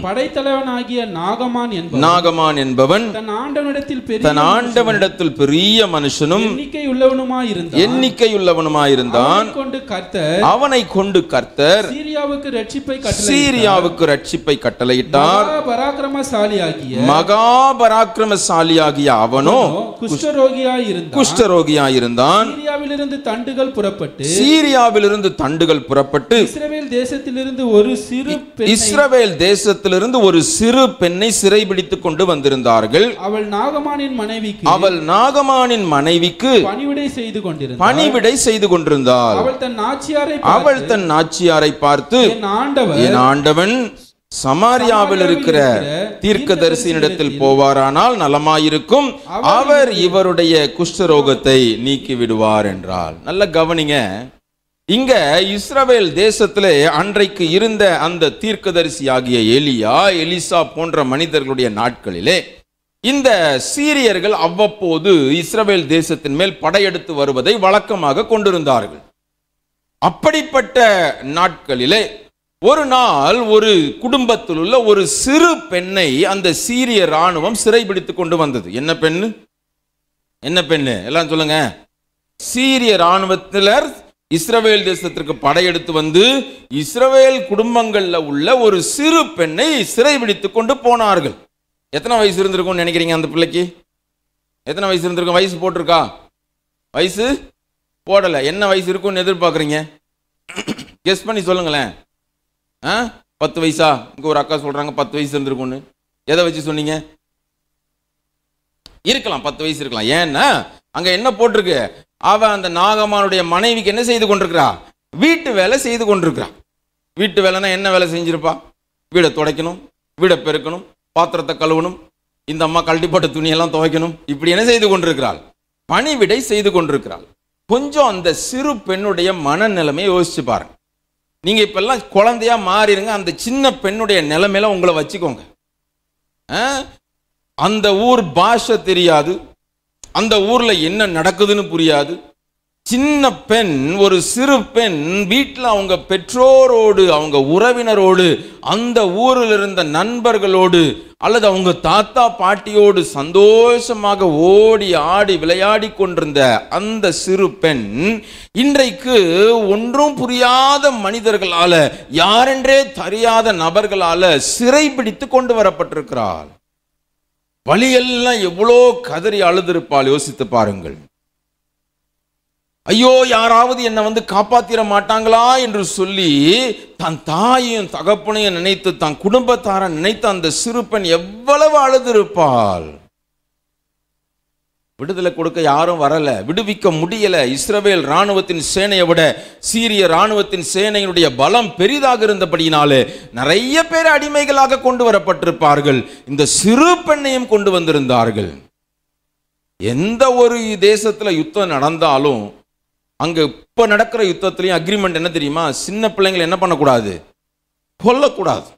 [SPEAKER 2] படைத்தலைவனாகிய நாகமான் என்பவன்
[SPEAKER 1] நாகமான் என்பவன்
[SPEAKER 2] தன் ஆண்டவனிடத்தில் பெரிய தன்
[SPEAKER 1] ஆண்டவனிடத்தில் பெரிய மனுஷனும்
[SPEAKER 2] எண்ணிக்கை உள்ளவனுமாயிருந்தான் எண்ணிக்கை
[SPEAKER 1] உள்ளவனுமாயிருந்தான் கொண்டு கர்த்தர் அவனை கொண்டு கர்த்தர்
[SPEAKER 2] சீரியாவுக்கு ரட்சிப்பை சீரியாவுக்கு
[SPEAKER 1] ரட்சிப்பை கட்டளையிட்டார்
[SPEAKER 2] பராக்கிரமசாலியாகிய
[SPEAKER 1] மகா பராக்கிரமசாலியாகிய அவனோ
[SPEAKER 2] குஷ்டரோகியாயிருந்தான்
[SPEAKER 1] குஷ்டரோகியாயிருந்தான்
[SPEAKER 2] சீரியாவிலிருந்து தண்டுகள் புறப்பட்டு
[SPEAKER 1] சீரியாவிலிருந்து ஆண்டுகள் புறப்பட்டு
[SPEAKER 2] இஸ்ரவேல் தேசத்திலிருந்து ஒரு சிறு இஸ்ரவேல்
[SPEAKER 1] தேசத்திலிருந்து ஒரு சிறு பெண்ணை சிறைபிடித்து கொண்டு வந்திருந்தார்கள்
[SPEAKER 2] அவள் நாகமானின் மனைவிக்கு அவள்
[SPEAKER 1] நாகமானின் மனைவிக்கு
[SPEAKER 2] பணிவிடை செய்து கொண்டிருந்த பணிவிடை
[SPEAKER 1] செய்து கொண்டிருந்தாள் அவள்
[SPEAKER 2] தன் நாச்சியாரை அவள் தன்
[SPEAKER 1] நாச்சியாரை பார்த்து என் ஆண்டவன் சமாரியாவில் இருக்கிற தீர்க்கதரிசியினிடத்தில் போவாரானால் நலமாயிருக்கும் அவர் இவருடைய குஷ்டரோகத்தை நீக்கி விடுவார் என்றால் நல்ல கவனிங்க இங்க இஸ்ரவேல் தேசத்திலே அன்றைக்கு இருந்த அந்த தீர்க்கதரிசி ஆகிய எலியா எலிசா போன்ற மனிதர்களுடைய நாட்களிலே இந்த சீரியர்கள் அவ்வப்போது இஸ்ரவேல் தேசத்தின் மேல் படையெடுத்து வருவதை வழக்கமாக கொண்டிருந்தார்கள் அப்படிப்பட்ட நாட்களிலே ஒரு நாள் ஒரு குடும்பத்தில் உள்ள ஒரு சிறு பெண்ணை அந்த சீரிய ராணுவம் சிறைபிடித்து கொண்டு வந்தது என்ன பெண்ணு என்ன பெண்ணு எல்லாம் சொல்லுங்க சீரிய ராணுவத்தினர் இஸ்ரவேல் தேசத்திற்கு படையெடுத்து வந்து இஸ்ரவேல் குடும்பங்களில் உள்ள ஒரு சிறு பெண்ணை சிறைபிடித்து கொண்டு போனார்கள் எத்தனை வயசு இருந்திருக்கும்னு நினைக்கிறீங்க அந்த பிள்ளைக்கு எத்தனை வயசு இருந்திருக்கும் வயசு போட்டிருக்கா வயசு போடலை என்ன வயசு இருக்கும்னு எதிர்பார்க்குறீங்க கெஸ் பண்ணி சொல்லுங்களேன் ஆ பத்து வயசா இங்கே ஒரு அக்கா சொல்கிறாங்க பத்து வயசு இருந்திருக்கும்னு எதை வச்சு சொன்னீங்க இருக்கலாம் பத்து வயசு இருக்கலாம் ஏன்னா அங்கே என்ன போட்டிருக்கு அவன் அந்த நாகம்மானுடைய மனைவிக்கு என்ன செய்து கொண்டிருக்கிறா வீட்டு வேலை செய்து கொண்டிருக்கிறா வீட்டு வேலைன்னா என்ன வேலை செஞ்சிருப்பா வீடை துடைக்கணும் வீடை பெருக்கணும் பாத்திரத்தை கழுவணும் இந்த அம்மா கல்டிப்பட்ட துணியெல்லாம் துவைக்கணும் இப்படி என்ன செய்து கொண்டிருக்கிறாள் பணிவிடை செய்து கொண்டிருக்கிறாள் கொஞ்சம் அந்த சிறு பெண்ணுடைய மனநிலைமையை யோசிச்சு பாருங்க நீங்கள் இப்பெல்லாம் குழந்தையா மாறிடுங்க அந்த சின்ன பெண்ணுடைய நிலைமையில உங்களை வச்சுக்கோங்க அந்த ஊர் பாஷை தெரியாது அந்த ஊரில் என்ன நடக்குதுன்னு புரியாது சின்ன பெண் ஒரு சிறு பெண் வீட்டில் அவங்க பெற்றோரோடு அவங்க உறவினரோடு அந்த ஊரில் இருந்த நண்பர்களோடு அல்லது அவங்க தாத்தா பாட்டியோடு சந்தோஷமாக ஓடி ஆடி விளையாடி கொண்டிருந்த அந்த சிறு பெண் இன்றைக்கு ஒன்றும் புரியாத மனிதர்களால் யாரென்றே தெரியாத நபர்களால் சிறைபிடித்து கொண்டு வரப்பட்டிருக்கிறாள் வழியெல்லாம் எவ்வளோ கதறி அழுதிருப்பாள் யோசித்து பாருங்கள் ஐயோ யாராவது என்னை வந்து காப்பாத்திர மாட்டாங்களா என்று சொல்லி தன் தாயையும் தகப்பனையும் நினைத்து தன் குடும்பத்தார நினைத்து அந்த சிறுப்பன் எவ்வளவு அழுதிருப்பாள் விடுதலை கொடுக்க யாரும் வரலை விடுவிக்க முடியலை இஸ்ரவேல் இராணுவத்தின் சேனையை விட சீரிய இராணுவத்தின் சேனையினுடைய பலம் பெரிதாக இருந்தபடியினாலே நிறைய பேர் அடிமைகளாக கொண்டு வரப்பட்டிருப்பார்கள் இந்த சிறு பெண்ணையும் கொண்டு வந்திருந்தார்கள் எந்த ஒரு தேசத்தில் யுத்தம் நடந்தாலும் அங்கே இப்போ நடக்கிற யுத்தத்துலேயும் அக்ரிமெண்ட் என்ன தெரியுமா சின்ன பிள்ளைங்களை என்ன பண்ணக்கூடாது கொல்லக்கூடாது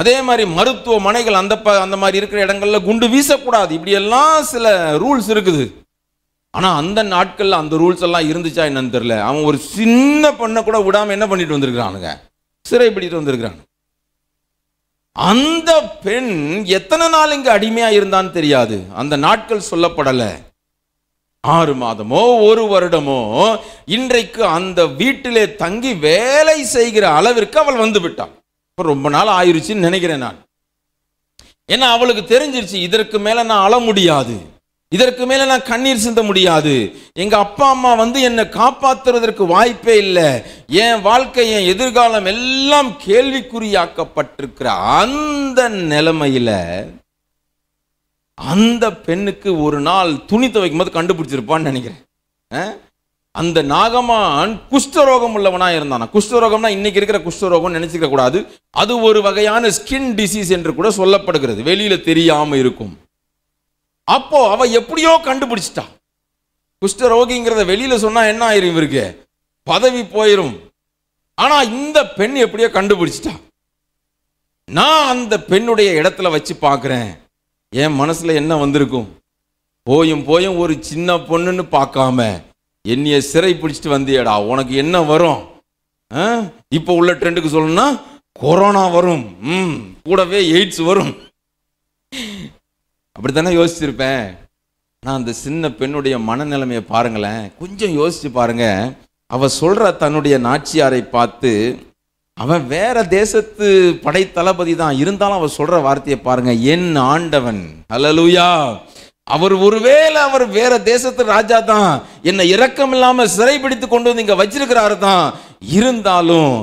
[SPEAKER 1] அதே மாதிரி மருத்துவமனைகள் அந்த ப அந்த மாதிரி இருக்கிற இடங்கள்ல குண்டு வீசக்கூடாது இப்படியெல்லாம் சில ரூல்ஸ் இருக்குது ஆனால் அந்த நாட்களில் அந்த ரூல்ஸ் எல்லாம் இருந்துச்சா என்னன்னு தெரியல அவன் ஒரு சின்ன பொண்ணை கூட விடாமல் என்ன பண்ணிட்டு வந்திருக்கிறானுங்க சிறைப்பிடிட்டு வந்திருக்கிறான் அந்த பெண் எத்தனை நாள் இங்கே அடிமையாக இருந்தான்னு தெரியாது அந்த நாட்கள் சொல்லப்படலை ஆறு மாதமோ ஒரு வருடமோ இன்றைக்கு அந்த வீட்டிலே தங்கி வேலை செய்கிற அளவிற்கு அவள் வந்து விட்டான் இப்போ ரொம்ப நாள் ஆயிடுச்சுன்னு நினைக்கிறேன் நான் ஏன்னா அவளுக்கு தெரிஞ்சிருச்சு இதற்கு மேலே நான் அழ முடியாது இதற்கு மேலே நான் கண்ணீர் சிந்த முடியாது எங்கள் அப்பா அம்மா வந்து என்னை காப்பாற்றுறதற்கு வாய்ப்பே இல்லை என் வாழ்க்கை என் எதிர்காலம் எல்லாம் கேள்விக்குறியாக்கப்பட்டிருக்கிற அந்த நிலைமையில் அந்த பெண்ணுக்கு ஒரு நாள் துணி துவைக்கும் போது கண்டுபிடிச்சிருப்பான்னு நினைக்கிறேன் அந்த நாகமான் குஷ்டரோகம் உள்ளவனாக இருந்தான் குஷ்டரோகம்னா இன்னைக்கு இருக்கிற குஷ்டரோகம் நினைச்சிக்க கூடாது அது ஒரு வகையான ஸ்கின் டிசீஸ் என்று கூட சொல்லப்படுகிறது வெளியில தெரியாம இருக்கும் அப்போ அவ எப்படியோ கண்டுபிடிச்சிட்டா குஷ்டரோகிங்கிறத வெளியில சொன்னா என்ன ஆயிரும் இவருக்கு பதவி போயிரும் ஆனா இந்த பெண் எப்படியோ கண்டுபிடிச்சிட்டா நான் அந்த பெண்ணுடைய இடத்துல வச்சு பார்க்குறேன் என் மனசுல என்ன வந்திருக்கும் போயும் போயும் ஒரு சின்ன பொண்ணுன்னு பார்க்காம என்னைய சிறை பிடிச்சிட்டு வந்தியடா உனக்கு என்ன வரும் இப்போ உள்ள ட்ரெண்டுக்கு சொல்லணும்னா கொரோனா வரும் ம் கூடவே எய்ட்ஸ் வரும் அப்படித்தானே யோசிச்சிருப்பேன் நான் அந்த சின்ன பெண்ணுடைய மனநிலைமையை பாருங்களேன் கொஞ்சம் யோசிச்சு பாருங்க அவ சொல்ற தன்னுடைய நாச்சியாரை பார்த்து அவன் வேற தேசத்து படை தளபதி தான் இருந்தாலும் அவ சொல்ற வார்த்தையை பாருங்க என் ஆண்டவன் அலலுயா அவர் ஒருவேளை அவர் வேற தேசத்து ராஜா தான் என்னை இரக்கம் இல்லாம சிறைபிடித்து கொண்டு வந்து இங்க வச்சிருக்கிறாரு தான் இருந்தாலும்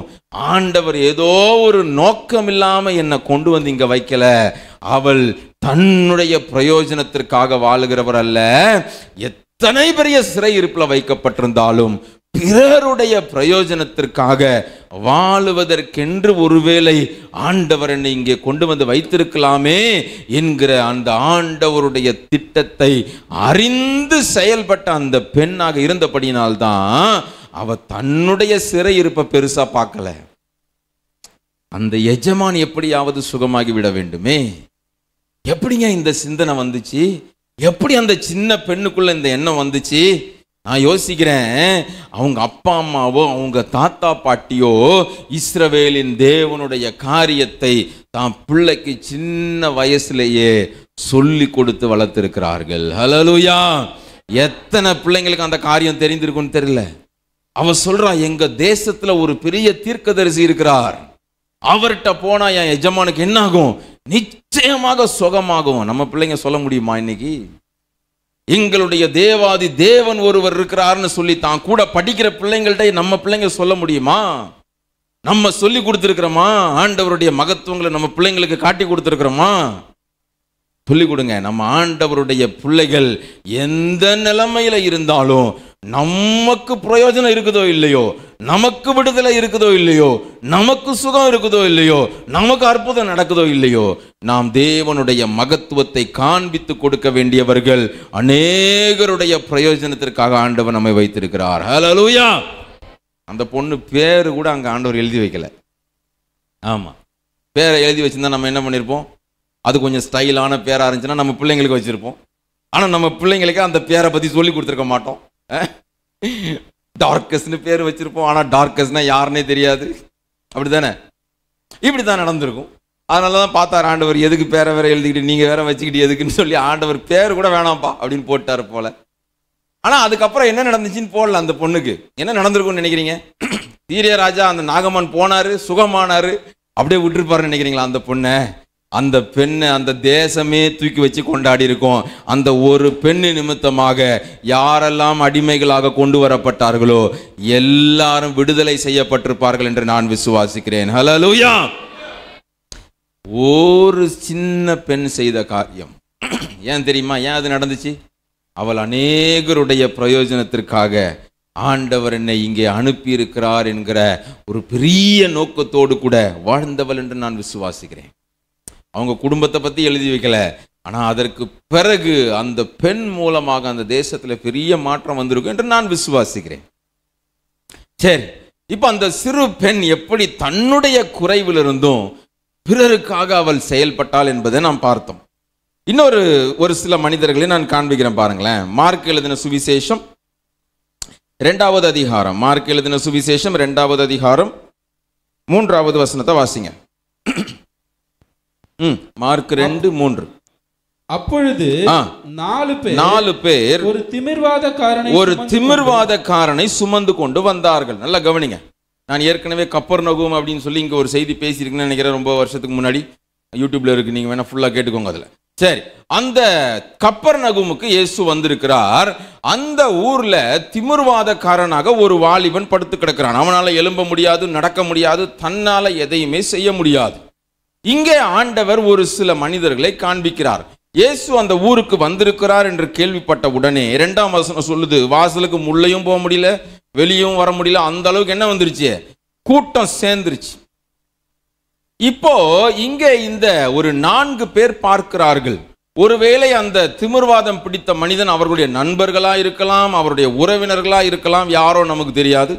[SPEAKER 1] ஆண்டவர் ஏதோ ஒரு நோக்கம் இல்லாம என்னை கொண்டு வந்து இங்க வைக்கல அவள் தன்னுடைய பிரயோஜனத்திற்காக வாழுகிறவர் அல்ல எத்தனை பெரிய சிறை இருப்பில் வைக்கப்பட்டிருந்தாலும் பிறருடைய பிரயோஜனத்திற்காக வாழுவதற்கென்று ஒருவேளை ஆண்டவர் இங்கே கொண்டு வந்து வைத்திருக்கலாமே என்கிற அந்த ஆண்டவருடைய திட்டத்தை அறிந்து செயல்பட்ட அந்த பெண்ணாக இருந்தபடியினால்தான் அவ தன்னுடைய சிறை இருப்ப பெருசா பார்க்கல அந்த எஜமான் எப்படியாவது சுகமாகி விட வேண்டுமே எப்படிங்க இந்த சிந்தனை வந்துச்சு எப்படி அந்த சின்ன பெண்ணுக்குள்ள இந்த எண்ணம் வந்துச்சு நான் யோசிக்கிறேன் அவங்க அப்பா அம்மாவோ அவங்க தாத்தா பாட்டியோ இஸ்ரவேலின் தேவனுடைய காரியத்தை தான் பிள்ளைக்கு சின்ன வயசுலேயே சொல்லி கொடுத்து வளர்த்திருக்கிறார்கள் ஹலலுயா எத்தனை பிள்ளைங்களுக்கு அந்த காரியம் தெரிந்திருக்குன்னு தெரியல அவ சொல்றா எங்க தேசத்துல ஒரு பெரிய தீர்க்கதரிசி இருக்கிறார் அவர்கிட்ட போனா என் எஜமானுக்கு என்ன ஆகும் நிச்சயமாக சுகமாகும் நம்ம பிள்ளைங்க சொல்ல முடியுமா இன்னைக்கு எங்களுடைய தேவாதி தேவன் ஒருவர் இருக்கிறார்னு சொல்லி தான் கூட படிக்கிற பிள்ளைங்கள்ட்ட நம்ம பிள்ளைங்க சொல்ல முடியுமா நம்ம சொல்லி கொடுத்துருக்குறோமா ஆண்டவருடைய மகத்துவங்களை நம்ம பிள்ளைங்களுக்கு காட்டி கொடுத்துருக்குறோமா சொல்லி கொடுங்க நம்ம ஆண்டவருடைய பிள்ளைகள் எந்த நிலைமையில இருந்தாலும் நமக்கு பிரயோஜனம் இருக்குதோ இல்லையோ நமக்கு விடுதலை இருக்குதோ இல்லையோ நமக்கு சுகம் இருக்குதோ இல்லையோ நமக்கு அற்புதம் நடக்குதோ இல்லையோ நாம் தேவனுடைய மகத்துவத்தை காண்பித்து கொடுக்க வேண்டியவர்கள் அநேகருடைய பிரயோஜனத்திற்காக ஆண்டவர் நம்மை வைத்திருக்கிறார் ஹலலூயா அந்த பொண்ணு பேர் கூட அங்கே ஆண்டவர் எழுதி வைக்கல ஆமாம் பேரை எழுதி வச்சுருந்தா நம்ம என்ன பண்ணியிருப்போம் அது கொஞ்சம் ஸ்டைலான பேராக இருந்துச்சுன்னா நம்ம பிள்ளைங்களுக்கு வச்சுருப்போம் ஆனால் நம்ம பிள்ளைங்களுக்கு அந்த பேரை பற்றி சொல்லி கொடுத்துருக்க மாட்டோம் டார்கஸ்ன்னு பேர் வச்சிருப்போம் ஆனால் டார்கஸ்னா யாருன்னே தெரியாது அப்படி தானே இப்படி தான் நடந்திருக்கும் அதனால தான் பார்த்தார் ஆண்டவர் எதுக்கு பேரை வேற எழுதிக்கிட்டு நீங்கள் வேற வச்சுக்கிட்டு எதுக்குன்னு சொல்லி ஆண்டவர் பேர் கூட வேணாம்ப்பா அப்படின்னு போட்டார் போல ஆனால் அதுக்கப்புறம் என்ன நடந்துச்சுன்னு போடல அந்த பொண்ணுக்கு என்ன நடந்திருக்கும்னு நினைக்கிறீங்க தீரிய ராஜா அந்த நாகமான் போனார் சுகமானார் அப்படியே விட்டுருப்பாருன்னு நினைக்கிறீங்களா அந்த பொண்ணை அந்த பெண்ணை அந்த தேசமே தூக்கி வச்சு கொண்டாடி இருக்கோம் அந்த ஒரு பெண்ணு நிமித்தமாக யாரெல்லாம் அடிமைகளாக கொண்டு வரப்பட்டார்களோ எல்லாரும் விடுதலை செய்யப்பட்டிருப்பார்கள் என்று நான் விசுவாசிக்கிறேன் ஹலலூயா ஒரு சின்ன பெண் செய்த காரியம் ஏன் தெரியுமா ஏன் அது நடந்துச்சு அவள் அநேகருடைய பிரயோஜனத்திற்காக ஆண்டவர் என்னை இங்கே அனுப்பியிருக்கிறார் என்கிற ஒரு பெரிய நோக்கத்தோடு கூட வாழ்ந்தவள் என்று நான் விசுவாசிக்கிறேன் அவங்க குடும்பத்தை பற்றி எழுதி வைக்கல ஆனால் அதற்கு பிறகு அந்த பெண் மூலமாக அந்த தேசத்தில் பெரிய மாற்றம் வந்திருக்கும் என்று நான் விசுவாசிக்கிறேன் சரி இப்போ அந்த சிறு பெண் எப்படி தன்னுடைய குறைவிலிருந்தும் பிறருக்காக அவள் செயல்பட்டாள் என்பதை நாம் பார்த்தோம் இன்னொரு ஒரு சில மனிதர்களை நான் காண்பிக்கிறேன் பாருங்களேன் மார்க் எழுதின சுவிசேஷம் ரெண்டாவது அதிகாரம் மார்க் எழுதின சுவிசேஷம் ரெண்டாவது அதிகாரம் மூன்றாவது வசனத்தை வாசிங்க மார்க் ரெண்டு மூன்று அப்பொழுது
[SPEAKER 2] நாலு பேர் நாலு பேர் ஒரு திமிர்வாதக்காரனை ஒரு
[SPEAKER 1] திமிர்வாதக்காரனை சுமந்து கொண்டு வந்தார்கள் நல்லா கவனிங்க நான் ஏற்கனவே கப்பர் நகும் அப்படின்னு சொல்லி இங்கே ஒரு செய்தி பேசியிருக்கேன்னு நினைக்கிறேன் ரொம்ப வருஷத்துக்கு முன்னாடி யூடியூப்ல இருக்கு நீங்க வேணா ஃபுல்லா கேட்டுக்கோங்க அதுல சரி அந்த கப்பர் நகுமுக்கு இயேசு வந்திருக்கிறார் அந்த ஊர்ல திமிர்வாதக்காரனாக ஒரு வாலிபன் படுத்து கிடக்கிறான் அவனால எழும்ப முடியாது நடக்க முடியாது தன்னால எதையுமே செய்ய முடியாது இங்கே ஆண்டவர் ஒரு சில மனிதர்களை காண்பிக்கிறார் இயேசு அந்த ஊருக்கு வந்திருக்கிறார் என்று கேள்விப்பட்ட உடனே இரண்டாம் வசனம் சொல்லுது வாசலுக்கு முள்ளையும் போக முடியல வெளியும் வர முடியல அந்த அளவுக்கு என்ன வந்துருச்சு கூட்டம் சேர்ந்துருச்சு இப்போ இங்கே இந்த ஒரு நான்கு பேர் பார்க்கிறார்கள் ஒருவேளை அந்த திமிர்வாதம் பிடித்த மனிதன் அவர்களுடைய நண்பர்களா இருக்கலாம் அவருடைய உறவினர்களா இருக்கலாம் யாரோ நமக்கு தெரியாது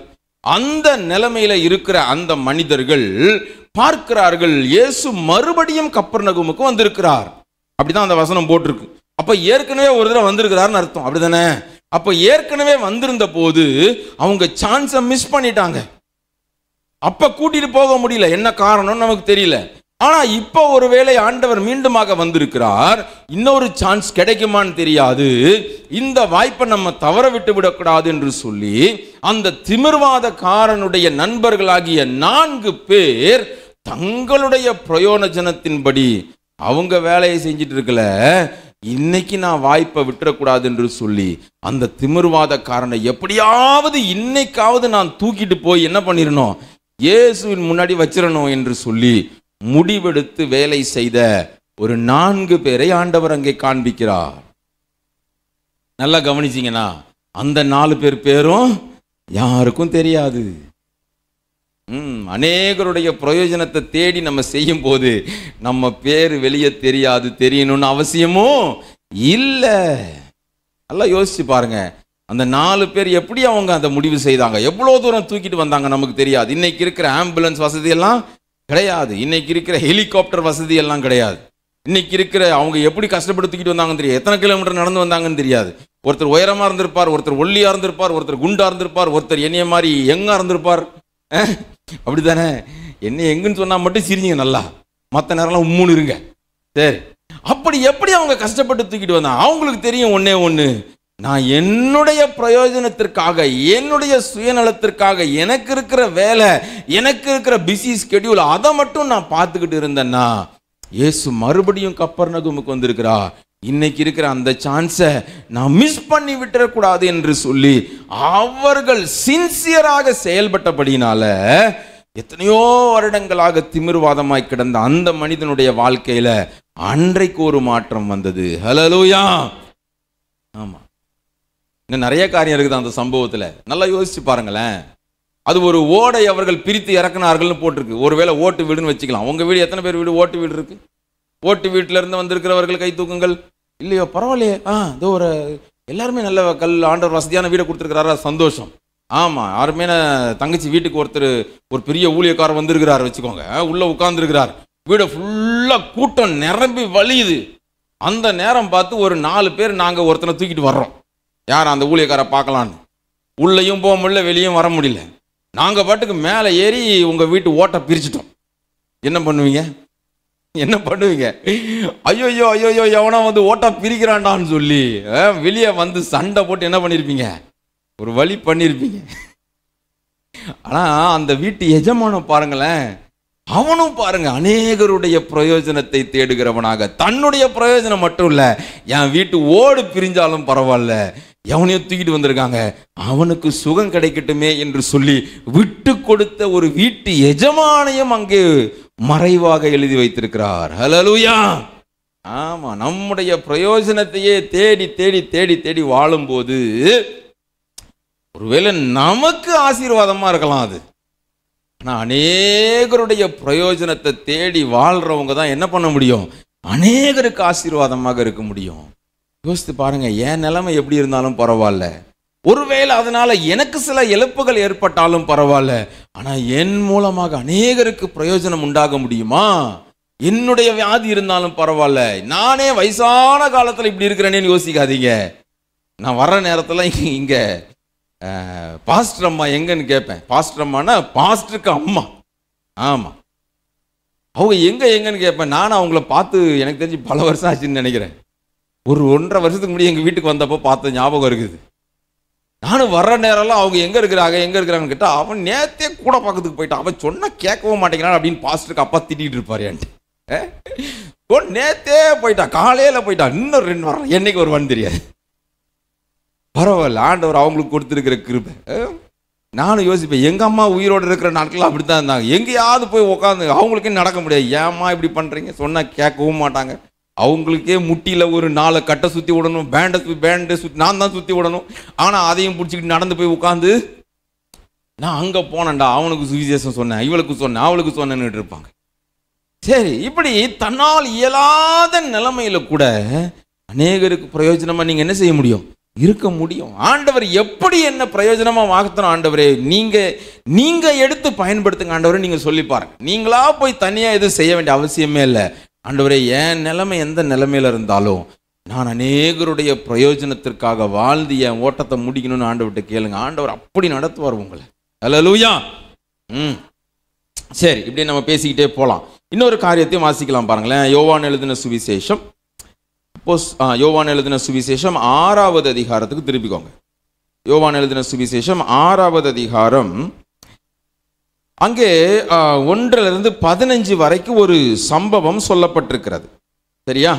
[SPEAKER 1] அந்த நிலைமையில இருக்கிற அந்த மனிதர்கள் பார்க்கிறார்கள் இயேசு மறுபடியும் கப்பர் நகமுக்கு வந்திருக்கிறார் அப்படிதான் அந்த வசனம் போட்டிருக்கு அப்போ ஏற்கனவே ஒரு தடவை வந்திருக்கிறாருன்னு அர்த்தம் அப்படிதானே அப்போ ஏற்கனவே வந்திருந்த போது அவங்க சான்ஸை மிஸ் பண்ணிட்டாங்க அப்போ கூட்டிட்டு போக முடியல என்ன காரணம்னு நமக்கு தெரியல ஆனால் இப்போ ஒருவேளை ஆண்டவர் மீண்டுமாக வந்திருக்கிறார் இன்னொரு சான்ஸ் கிடைக்குமான்னு தெரியாது இந்த வாய்ப்பை நம்ம தவற விட்டு விடக்கூடாது என்று சொல்லி அந்த காரனுடைய நண்பர்களாகிய நான்கு பேர் தங்களுடைய பிரயோஜனத்தின்படி அவங்க வேலையை செஞ்சிட்டு இருக்கல இன்னைக்கு நான் வாய்ப்பை விட்டுறக்கூடாது என்று சொல்லி அந்த திமிர்வாதக்காரனை எப்படியாவது இன்னைக்காவது நான் தூக்கிட்டு போய் என்ன பண்ணிடணும் இயேசுவின் முன்னாடி வச்சிடணும் என்று சொல்லி முடிவெடுத்து வேலை செய்த ஒரு நான்கு பேரை ஆண்டவர் அங்கே காண்பிக்கிறார் நல்லா கவனிச்சிங்கன்னா அந்த நாலு பேர் பேரும் யாருக்கும் தெரியாது அநேகருடைய பிரயோஜனத்தை தேடி நம்ம செய்யும் போது நம்ம பேர் வெளியே தெரியாது தெரியணும்னு அவசியமும் இல்லை நல்லா யோசிச்சு பாருங்க அந்த நாலு பேர் எப்படி அவங்க அந்த முடிவு செய்தாங்க எவ்வளோ தூரம் தூக்கிட்டு வந்தாங்க நமக்கு தெரியாது இன்னைக்கு இருக்கிற ஆம்புலன்ஸ் வசதியெல்லாம் கிடையாது இன்னைக்கு இருக்கிற ஹெலிகாப்டர் வசதி எல்லாம் கிடையாது இன்னைக்கு இருக்கிற அவங்க எப்படி கஷ்டப்பட்டு தூக்கிட்டு வந்தாங்கன்னு தெரியாது எத்தனை கிலோமீட்டர் நடந்து வந்தாங்கன்னு தெரியாது ஒருத்தர் உயரமாக இருந்திருப்பார் ஒருத்தர் ஒல்லியாக இருந்திருப்பார் ஒருத்தர் குண்டாக இருந்திருப்பார் ஒருத்தர் என்னைய மாதிரி எங்காக இருந்திருப்பார் அப்படி தானே என்ன எங்குன்னு சொன்னால் மட்டும் சிரிஞ்சுங்க நல்லா மற்ற நேரம்லாம் உம்முன்னு இருங்க சரி அப்படி எப்படி அவங்க கஷ்டப்பட்டு தூக்கிட்டு வந்தாங்க அவங்களுக்கு தெரியும் ஒன்னே ஒன்று நான் என்னுடைய பிரயோஜனத்திற்காக என்னுடைய சுயநலத்திற்காக எனக்கு இருக்கிற வேலை எனக்கு இருக்கிற பிஸி ஸ்கெடியூல் அதை மட்டும் நான் பார்த்துக்கிட்டு இருந்தேன்னா இயேசு மறுபடியும் கப்பர் நகுமுக்கு வந்திருக்கிறா இன்னைக்கு இருக்கிற அந்த சான்ஸை நான் மிஸ் பண்ணி விட்டுறக்கூடாது என்று சொல்லி அவர்கள் சின்சியராக செயல்பட்டபடினால எத்தனையோ வருடங்களாக திமிர்வாதமாய் கிடந்த அந்த மனிதனுடைய வாழ்க்கையில அன்றைக்கு ஒரு மாற்றம் வந்தது ஹலலூயா ஆமா இன்னும் நிறைய காரியம் இருக்குது அந்த சம்பவத்துல நல்லா யோசிச்சு பாருங்களேன் அது ஒரு ஓடை அவர்கள் பிரித்து இறக்குனார்கள்னு போட்டிருக்கு ஒருவேளை ஓட்டு வீடுன்னு வச்சுக்கலாம் உங்க வீடு எத்தனை பேர் வீடு ஓட்டு வீடு இருக்கு ஓட்டு வீட்டிலிருந்து வந்திருக்கிறவர்கள் கை தூக்குங்கள் இல்லையோ பரவாயில்லையே ஆ இது ஒரு எல்லாருமே நல்ல கல் ஆண்டவர் வசதியான வீடை கொடுத்துருக்கிறாரா சந்தோஷம் ஆமாம் யாருமே தங்கச்சி வீட்டுக்கு ஒருத்தர் ஒரு பெரிய ஊழியக்காரர் வந்திருக்கிறார் வச்சுக்கோங்க உள்ளே உட்காந்துருக்கிறார் வீடை ஃபுல்லாக கூட்டம் நிரம்பி வலியுது அந்த நேரம் பார்த்து ஒரு நாலு பேர் நாங்கள் ஒருத்தனை தூக்கிட்டு வர்றோம் யார் அந்த ஊழியக்காரை பார்க்கலான்னு உள்ளேயும் போக முடியல வெளியும் வர முடியல நாங்கள் பாட்டுக்கு மேலே ஏறி உங்கள் வீட்டு ஓட்டை பிரிச்சிட்டோம் என்ன பண்ணுவீங்க என்ன பண்ணுவீங்க ஐயோ ஐயோயோ எவனோ வந்து ஓட்டா பிரிக்கிறான்டான்னு சொல்லி வெளியே வந்து சண்டை போட்டு என்ன பண்ணியிருப்பீங்க ஒரு வழி பண்ணியிருப்பீங்க ஆனால் அந்த வீட்டு எஜமானம் பாருங்களேன் அவனும் பாருங்க அநேகருடைய பிரயோஜனத்தை தேடுகிறவனாக தன்னுடைய பிரயோஜனம் மட்டும் இல்லை என் வீட்டு ஓடு பிரிஞ்சாலும் பரவாயில்ல எவனையும் தூக்கிட்டு வந்திருக்காங்க அவனுக்கு சுகம் கிடைக்கட்டுமே என்று சொல்லி விட்டு கொடுத்த ஒரு வீட்டு எஜமானையும் அங்கே மறைவாக எழுதி வைத்திருக்கிறார் ஹலலுயா ஆமாம் நம்முடைய பிரயோஜனத்தையே தேடி தேடி தேடி தேடி வாழும்போது ஒருவேளை நமக்கு ஆசீர்வாதமாக இருக்கலாம் அது ஆனால் அநேகருடைய பிரயோஜனத்தை தேடி வாழ்கிறவங்க தான் என்ன பண்ண முடியும் அநேகருக்கு ஆசீர்வாதமாக இருக்க முடியும் யோசித்து பாருங்கள் என் நிலைமை எப்படி இருந்தாலும் பரவாயில்ல ஒருவேளை அதனால் எனக்கு சில இழப்புகள் ஏற்பட்டாலும் பரவாயில்ல ஆனால் என் மூலமாக அநேகருக்கு பிரயோஜனம் உண்டாக முடியுமா என்னுடைய வியாதி இருந்தாலும் பரவாயில்ல நானே வயசான காலத்தில் இப்படி இருக்கிறேனேன்னு யோசிக்காதீங்க நான் வர்ற நேரத்தில் இங்கே பாஸ்டர் அம்மா எங்கன்னு கேட்பேன் பாஸ்டர் அம்மானா பாஸ்டருக்கு அம்மா ஆமாம் அவங்க எங்கே எங்கன்னு கேட்பேன் நானும் அவங்கள பார்த்து எனக்கு தெரிஞ்சு பல வருஷம் ஆச்சுன்னு நினைக்கிறேன் ஒரு ஒன்றரை வருஷத்துக்கு முன்னாடி எங்கள் வீட்டுக்கு வந்தப்போ பார்த்த ஞாபகம் இருக்குது நானும் வர்ற நேரம்லாம் அவங்க எங்கே இருக்கிறாங்க எங்கே இருக்கிறாங்கன்னு கேட்டால் அவன் நேத்தே கூட பக்கத்துக்கு போயிட்டான் அவன் சொன்னால் கேட்கவும் மாட்டேங்கிறான் அப்படின்னு பாஸ்டருக்கு அப்பா திட்டிகிட்டு இருப்பாரு நேத்தே போயிட்டான் காலையில் போயிட்டான் இன்னும் ரெண்டு வாரம் என்னைக்கு வருவான்னு தெரியாது பரவாயில்ல ஆண்டவர் அவங்களுக்கு கொடுத்துருக்கிற கிருபை நானும் யோசிப்பேன் எங்கள் அம்மா உயிரோடு இருக்கிற நாட்கள் அப்படி தான் இருந்தாங்க எங்கேயாவது போய் உட்காந்து அவங்களுக்கே நடக்க முடியாது ஏம்மா இப்படி பண்ணுறீங்க சொன்னால் கேட்கவும் மாட்டாங்க அவங்களுக்கே முட்டியில் ஒரு நாலு கட்டை சுற்றி விடணும் பேண்டை பேண்டை சுற்றி நான் தான் சுற்றி விடணும் ஆனால் அதையும் பிடிச்சிக்கிட்டு நடந்து போய் உட்காந்து நான் அங்கே போனேன்டா அவனுக்கு சுவிசேஷம் சொன்னேன் இவளுக்கு சொன்னேன் அவளுக்கு சொன்னேன்னு இருப்பாங்க சரி இப்படி தன்னால் இயலாத நிலைமையில் கூட அநேகருக்கு பிரயோஜனமாக நீங்கள் என்ன செய்ய முடியும் இருக்க முடியும் ஆண்டவர் எப்படி என்ன பிரயோஜனமாக மாற்றணும் ஆண்டவரே நீங்கள் நீங்கள் எடுத்து பயன்படுத்துங்க ஆண்டவரை நீங்கள் சொல்லி பாருங்க போய் தனியாக எதுவும் செய்ய வேண்டிய அவசியமே இல்லை ஆண்டவரே என் நிலைமை எந்த நிலைமையில் இருந்தாலும் நான் அநேகருடைய பிரயோஜனத்திற்காக வாழ்ந்து என் ஓட்டத்தை முடிக்கணும்னு ஆண்டவர்கிட்ட கேளுங்க ஆண்டவர் அப்படி நடத்துவார் உங்களை ஹலோ லூயா ம் சரி இப்படி நம்ம பேசிக்கிட்டே போகலாம் இன்னொரு காரியத்தையும் வாசிக்கலாம் பாருங்களேன் யோவான் எழுதின சுவிசேஷம் போஸ் யோவான் எழுதின சுவிசேஷம் ஆறாவது அதிகாரத்துக்கு திருப்பிக்கோங்க யோவான் எழுதின சுவிசேஷம் ஆறாவது அதிகாரம் அங்கே ஒன்றிலிருந்து பதினஞ்சு வரைக்கும் ஒரு சம்பவம் சொல்லப்பட்டிருக்கிறது சரியா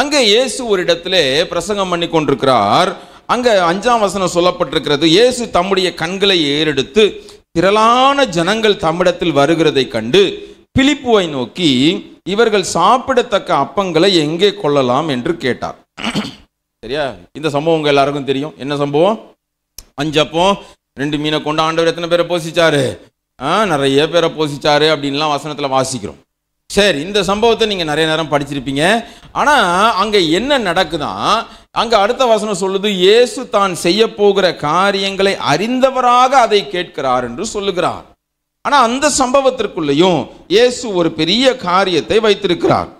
[SPEAKER 1] அங்கே இயேசு ஒரு இடத்துல பிரசங்கம் பண்ணி கொண்டிருக்கிறார் அங்கே அஞ்சாம் வசனம் சொல்லப்பட்டிருக்கிறது இயேசு தம்முடைய கண்களை ஏறெடுத்து திரளான ஜனங்கள் தம்மிடத்தில் வருகிறதை கண்டு பிலிப்புவை நோக்கி இவர்கள் சாப்பிடத்தக்க அப்பங்களை எங்கே கொள்ளலாம் என்று கேட்டார் சரியா இந்த சம்பவம் உங்கள் எல்லாருக்கும் தெரியும் என்ன சம்பவம் அஞ்சப்போ ரெண்டு மீனை கொண்டு ஆண்டவர் எத்தனை பேரை போசிச்சாரு நிறைய பேரை போசிச்சாரு அப்படின்லாம் வசனத்தில் வாசிக்கிறோம் சரி இந்த சம்பவத்தை நீங்கள் நிறைய நேரம் படிச்சிருப்பீங்க ஆனால் அங்கே என்ன நடக்குதான் அங்கே அடுத்த வசனம் சொல்லுது இயேசு தான் செய்ய போகிற காரியங்களை அறிந்தவராக அதை கேட்கிறார் என்று சொல்லுகிறார் ஆனால் அந்த சம்பவத்திற்குள்ளேயும் இயேசு ஒரு பெரிய காரியத்தை வைத்திருக்கிறார்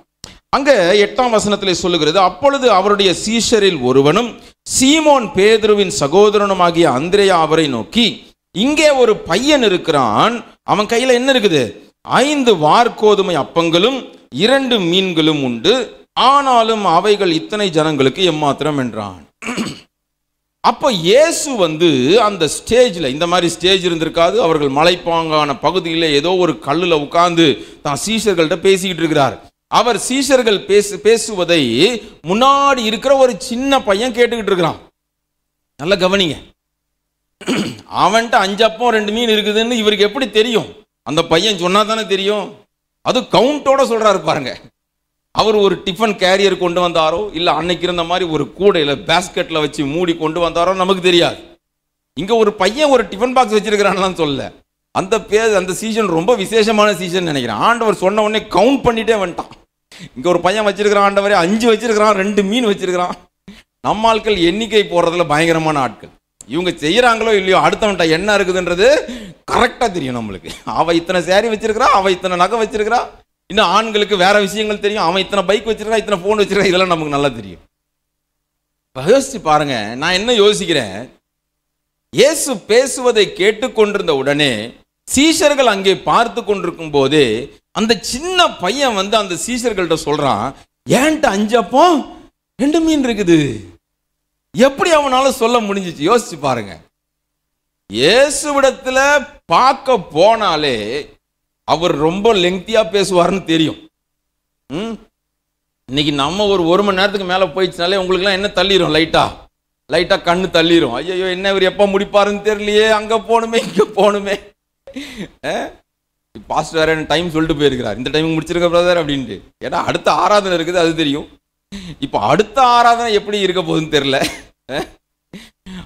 [SPEAKER 1] அங்கே எட்டாம் வசனத்தில் சொல்லுகிறது அப்பொழுது அவருடைய சீஷரில் ஒருவனும் சீமோன் பேதுருவின் சகோதரனுமாகிய அந்திரையா அவரை நோக்கி இங்கே ஒரு பையன் இருக்கிறான் அவன் கையில் என்ன இருக்குது ஐந்து வார்கோதுமை அப்பங்களும் இரண்டு மீன்களும் உண்டு ஆனாலும் அவைகள் இத்தனை ஜனங்களுக்கு எம்மாத்திரம் என்றான் அப்போ இயேசு வந்து அந்த ஸ்டேஜில் இந்த மாதிரி ஸ்டேஜ் இருந்திருக்காது அவர்கள் மலைப்பாங்கான பகுதியில் ஏதோ ஒரு கல்லில் உட்கார்ந்து தான் சீசர்கள்ட்ட பேசிக்கிட்டு இருக்கிறார் அவர் சீஷர்கள் பேசு பேசுவதை முன்னாடி இருக்கிற ஒரு சின்ன பையன் கேட்டுக்கிட்டு இருக்கிறான் நல்ல கவனிங்க அவன்கிட்ட அஞ்சப்பம் ரெண்டு மீன் இருக்குதுன்னு இவருக்கு எப்படி தெரியும் அந்த பையன் சொன்னா தானே தெரியும் அது கவுண்டோட சொல்றாரு பாருங்க அவர் ஒரு டிஃபன் கேரியர் கொண்டு வந்தாரோ இல்லை அன்னைக்கு இருந்த மாதிரி ஒரு கூடையில் பேஸ்கெட்டில் வச்சு மூடி கொண்டு வந்தாரோ நமக்கு தெரியாது இங்கே ஒரு பையன் ஒரு டிஃபன் பாக்ஸ் வச்சிருக்கிறான்லாம் சொல்ல அந்த பேர் அந்த சீசன் ரொம்ப விசேஷமான சீசன் நினைக்கிறேன் ஆண்டவர் சொன்ன உடனே கவுண்ட் பண்ணிட்டே வந்துட்டான் இங்கே ஒரு பையன் வச்சிருக்கிறான் ஆண்டவரே அஞ்சு வச்சிருக்கிறான் ரெண்டு மீன் வச்சிருக்கிறான் நம்ம ஆட்கள் எண்ணிக்கை போடுறதுல பயங்கரமான ஆட்கள் இவங்க செய்கிறாங்களோ இல்லையோ அடுத்தவன்ட்ட என்ன இருக்குதுன்றது கரெக்டாக தெரியும் நம்மளுக்கு அவள் இத்தனை சேரீ வச்சிருக்கிறா அவள் இத்தனை நகை வச்சிருக்கிறா இன்னும் ஆண்களுக்கு வேற விஷயங்கள் தெரியும் அவன் இத்தனை பைக் வச்சிருக்கா இத்தனை ஃபோன் வச்சிருக்கா இதெல்லாம் நமக்கு நல்லா தெரியும் யோசிச்சு பாருங்க நான் என்ன யோசிக்கிறேன் இயேசு பேசுவதை கேட்டுக்கொண்டிருந்த உடனே சீஷர்கள் அங்கே பார்த்து கொண்டிருக்கும் போது அந்த சின்ன பையன் வந்து அந்த சீஷர்கள்ட்ட சொல்றான் ஏன்ட்டு அஞ்சப்போ ரெண்டு மீன் இருக்குது எப்படி அவனால சொல்ல முடிஞ்சிச்சு யோசிச்சு பாருங்க இயேசுவிடத்துல பார்க்க போனாலே அவர் ரொம்ப லெங்க்தியாக பேசுவார்னு தெரியும் இன்னைக்கு நம்ம ஒரு ஒரு மணி நேரத்துக்கு மேலே போயிடுச்சுனாலே உங்களுக்குலாம் என்ன தள்ளிடும் லைட்டாக லைட்டாக கண்ணு தள்ளிடும் ஐயோ என்ன இவர் எப்போ முடிப்பாருன்னு தெரியலையே அங்கே போகணுமே இங்கே போகணுமே பாஸ்ட் வேற டைம் சொல்லிட்டு போயிருக்கிறார் இந்த டைம் முடிச்சிருக்க பிரதர் அப்படின்ட்டு ஏன்னா அடுத்த ஆராதனை இருக்குது அது தெரியும் இப்போ அடுத்த ஆராதனை எப்படி இருக்க போகுதுன்னு தெரியல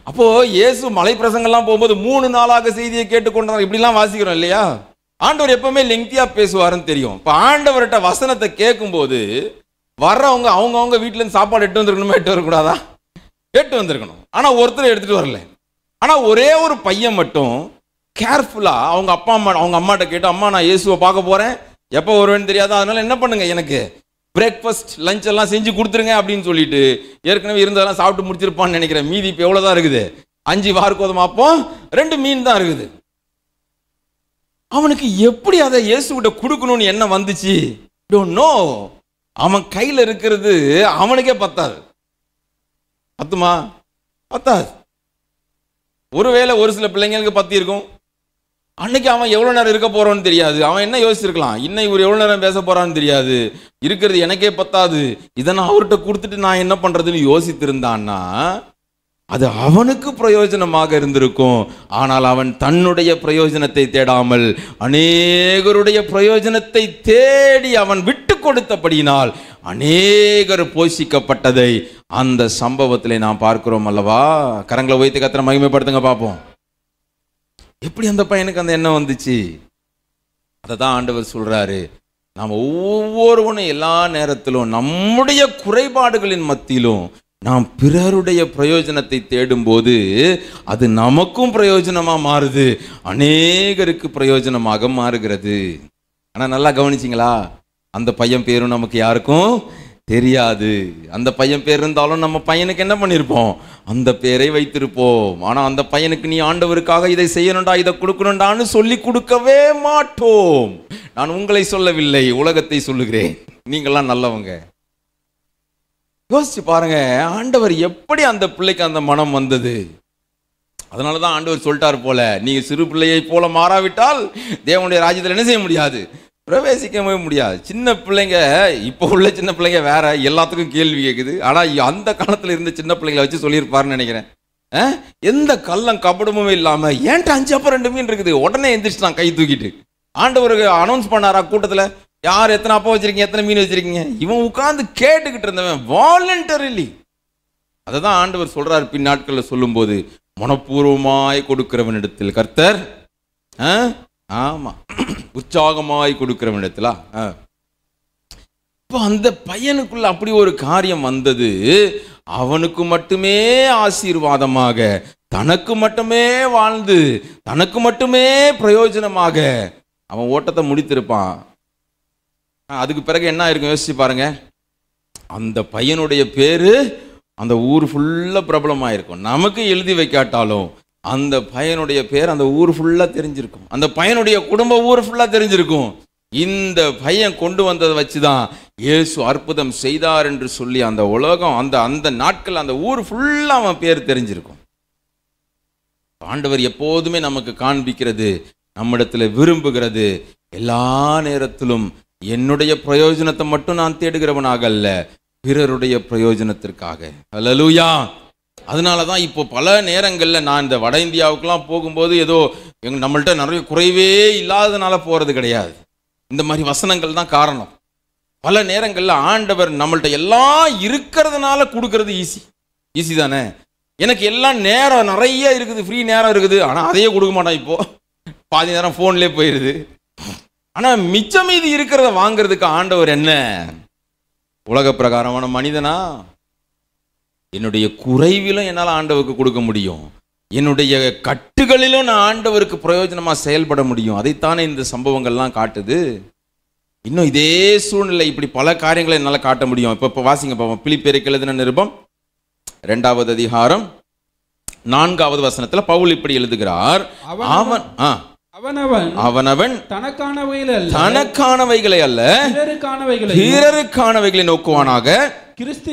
[SPEAKER 1] அப்போ இயேசு மலை பிரசங்கெல்லாம் போகும்போது மூணு நாளாக செய்தியை கேட்டுக்கொண்டாங்க இப்படிலாம் வாசிக்கிறோம் இல்லையா ஆண்டவர் எப்பவுமே லெங்க்தியாக பேசுவாருன்னு தெரியும் இப்போ ஆண்டவர்கிட்ட வசனத்தை கேட்கும்போது வர்றவங்க அவங்கவுங்க வீட்டிலேருந்து சாப்பாடு எட்டு வந்துருக்கணுமா எட்டு வரக்கூடாதா எட்டு வந்திருக்கணும் ஆனால் ஒருத்தர் எடுத்துகிட்டு வரல ஆனால் ஒரே ஒரு பையன் மட்டும் கேர்ஃபுல்லாக அவங்க அப்பா அம்மா அவங்க அம்மாட்ட கேட்டு அம்மா நான் இயேசுவை பார்க்க போகிறேன் எப்போ வருவேன்னு தெரியாதா அதனால என்ன பண்ணுங்க எனக்கு பிரேக்ஃபாஸ்ட் லஞ்ச் எல்லாம் செஞ்சு கொடுத்துருங்க அப்படின்னு சொல்லிட்டு ஏற்கனவே இருந்ததெல்லாம் சாப்பிட்டு முடிச்சிருப்பான்னு நினைக்கிறேன் மீதி இப்போ எவ்வளோ தான் இருக்குது அஞ்சு அப்போ ரெண்டு மீன் தான் இருக்குது அவனுக்கு எப்படி அதை இயேசுகிட்ட கொடுக்கணும்னு என்ன வந்துச்சு நோ அவன் கையில் இருக்கிறது அவனுக்கே பத்தாது பத்துமா பத்தாது ஒருவேளை ஒரு சில பிள்ளைங்களுக்கு பத்தி இருக்கும் அன்னைக்கு அவன் எவ்வளோ நேரம் இருக்க போகிறோன்னு தெரியாது அவன் என்ன யோசிச்சிருக்கலாம் இன்னும் இவர் எவ்வளோ நேரம் பேச போகிறான்னு தெரியாது இருக்கிறது எனக்கே பத்தாது இதை நான் அவர்கிட்ட கொடுத்துட்டு நான் என்ன பண்ணுறதுன்னு யோசித்திருந்தான்னா அது அவனுக்கு பிரயோஜனமாக இருந்திருக்கும் ஆனால் அவன் தன்னுடைய பிரயோஜனத்தை தேடாமல் அநேகருடைய பிரயோஜனத்தை தேடி அவன் விட்டு கொடுத்தபடியினால் அநேகர் போஷிக்கப்பட்டதை அந்த சம்பவத்தில் நாம் பார்க்கிறோம் அல்லவா கரங்களை வைத்து கத்திர மகிமைப்படுத்துங்க பார்ப்போம் எப்படி அந்த பையனுக்கு அந்த எண்ணம் வந்துச்சு அதை தான் ஆண்டவர் சொல்கிறாரு நாம் ஒவ்வொருவனும் எல்லா நேரத்திலும் நம்முடைய குறைபாடுகளின் மத்தியிலும் நாம் பிறருடைய பிரயோஜனத்தை தேடும்போது அது நமக்கும் பிரயோஜனமாக மாறுது அநேகருக்கு பிரயோஜனமாக மாறுகிறது ஆனால் நல்லா கவனிச்சிங்களா அந்த பையன் பேரும் நமக்கு யாருக்கும் தெரியாது அந்த பையன் பேர் இருந்தாலும் நம்ம பையனுக்கு என்ன பண்ணியிருப்போம் அந்த பேரை வைத்திருப்போம் ஆனால் அந்த பையனுக்கு நீ ஆண்டவருக்காக இதை செய்யணுண்டா இதை கொடுக்கணுண்டான்னு சொல்லி கொடுக்கவே மாட்டோம் நான் உங்களை சொல்லவில்லை உலகத்தை சொல்லுகிறேன் நீங்களாம் நல்லவங்க யோசிச்சு பாருங்க ஆண்டவர் எப்படி அந்த பிள்ளைக்கு அந்த மனம் வந்தது அதனால தான் ஆண்டவர் சொல்லிட்டார் போல நீங்கள் சிறு பிள்ளையை போல மாறாவிட்டால் தேவனுடைய ராஜ்யத்தில் என்ன செய்ய முடியாது பிரவேசிக்கவே முடியாது சின்ன பிள்ளைங்க இப்போ உள்ள சின்ன பிள்ளைங்க வேற எல்லாத்துக்கும் கேள்வி கேட்குது ஆனால் அந்த காலத்தில் இருந்த சின்ன பிள்ளைங்களை வச்சு சொல்லியிருப்பாருன்னு நினைக்கிறேன் எந்த கள்ளம் கபடமும் இல்லாமல் ஏன்ட்டு அஞ்சு அப்போ ரெண்டு மீன் இருக்குது உடனே நான் கை தூக்கிட்டு ஆண்டவருக்கு அனௌன்ஸ் பண்ணாரா கூட்டத்தில் யார் எத்தனை அப்போ வச்சிருக்கீங்க எத்தனை மீன் வச்சிருக்கீங்க இவன் உட்காந்து கேட்டுக்கிட்டு இருந்தவன் வாலண்டரிலி அதை தான் ஆண்டவர் சொல்கிறார் நாட்களில் சொல்லும்போது மனப்பூர்வமாய் கொடுக்கிறவனிடத்தில் கர்த்தர் ஆமாம் உற்சாகமாய் கொடுக்குற இடத்துல இப்போ அந்த பையனுக்குள்ள அப்படி ஒரு காரியம் வந்தது அவனுக்கு மட்டுமே ஆசீர்வாதமாக தனக்கு மட்டுமே வாழ்ந்து தனக்கு மட்டுமே பிரயோஜனமாக அவன் ஓட்டத்தை முடித்திருப்பான் அதுக்கு பிறகு என்ன இருக்கும் யோசிச்சு பாருங்க அந்த பையனுடைய பேரு அந்த ஊர் ஃபுல்லாக பிரபலமாயிருக்கும் நமக்கு எழுதி வைக்காட்டாலும் அந்த பையனுடைய பேர் அந்த ஊர் ஃபுல்லாக தெரிஞ்சிருக்கும் அந்த பையனுடைய குடும்ப ஊர் ஃபுல்லாக தெரிஞ்சிருக்கும் இந்த பையன் கொண்டு வந்ததை வச்சு தான் இயேசு அற்புதம் செய்தார் என்று சொல்லி அந்த உலகம் அந்த அந்த நாட்கள் அந்த ஊர் ஃபுல்லாக அவன் பேர் தெரிஞ்சிருக்கும் ஆண்டவர் எப்போதுமே நமக்கு காண்பிக்கிறது நம்மிடத்தில் விரும்புகிறது எல்லா நேரத்திலும் என்னுடைய பிரயோஜனத்தை மட்டும் நான் தேடுகிறவனாக அல்ல பிறருடைய பிரயோஜனத்திற்காக அல்லலூயா அதனால தான் இப்போ பல நேரங்களில் நான் இந்த வட இந்தியாவுக்கெலாம் போகும்போது ஏதோ எங்கள் நம்மள்கிட்ட நிறைய குறைவே இல்லாததுனால போகிறது கிடையாது இந்த மாதிரி வசனங்கள் தான் காரணம் பல நேரங்களில் ஆண்டவர் நம்மள்கிட்ட எல்லாம் இருக்கிறதுனால கொடுக்கறது ஈஸி ஈஸி தானே எனக்கு எல்லாம் நேரம் நிறைய இருக்குது ஃப்ரீ நேரம் இருக்குது ஆனால் அதையே கொடுக்க மாட்டான் இப்போது பாதி நேரம் ஃபோன்லேயே போயிடுது ஆனால் மிச்சம் இது இருக்கிறத வாங்கிறதுக்கு ஆண்டவர் என்ன உலக பிரகாரமான மனிதனா என்னுடைய குறைவிலும் என்னால் ஆண்டவருக்கு கொடுக்க முடியும் என்னுடைய கட்டுகளிலும் நான் ஆண்டவருக்கு பிரயோஜனமாக செயல்பட முடியும் அதைத்தானே இந்த சம்பவங்கள்லாம் காட்டுது இன்னும் இதே சூழ்நிலை இப்படி பல காரியங்களை என்னால் காட்ட முடியும் இப்போ இப்போ வாசிங்க பாவம் பிலிப்பேருக்கு எழுதின நிருபம் ரெண்டாவது அதிகாரம் நான்காவது வசனத்தில் பவுல் இப்படி எழுதுகிறார் அவன் ஆ அவனவன் அவனவன்
[SPEAKER 2] தனக்கானவைகளை
[SPEAKER 1] தனக்கானவைகளை அல்ல நோக்குவானாக கிறிஸ்து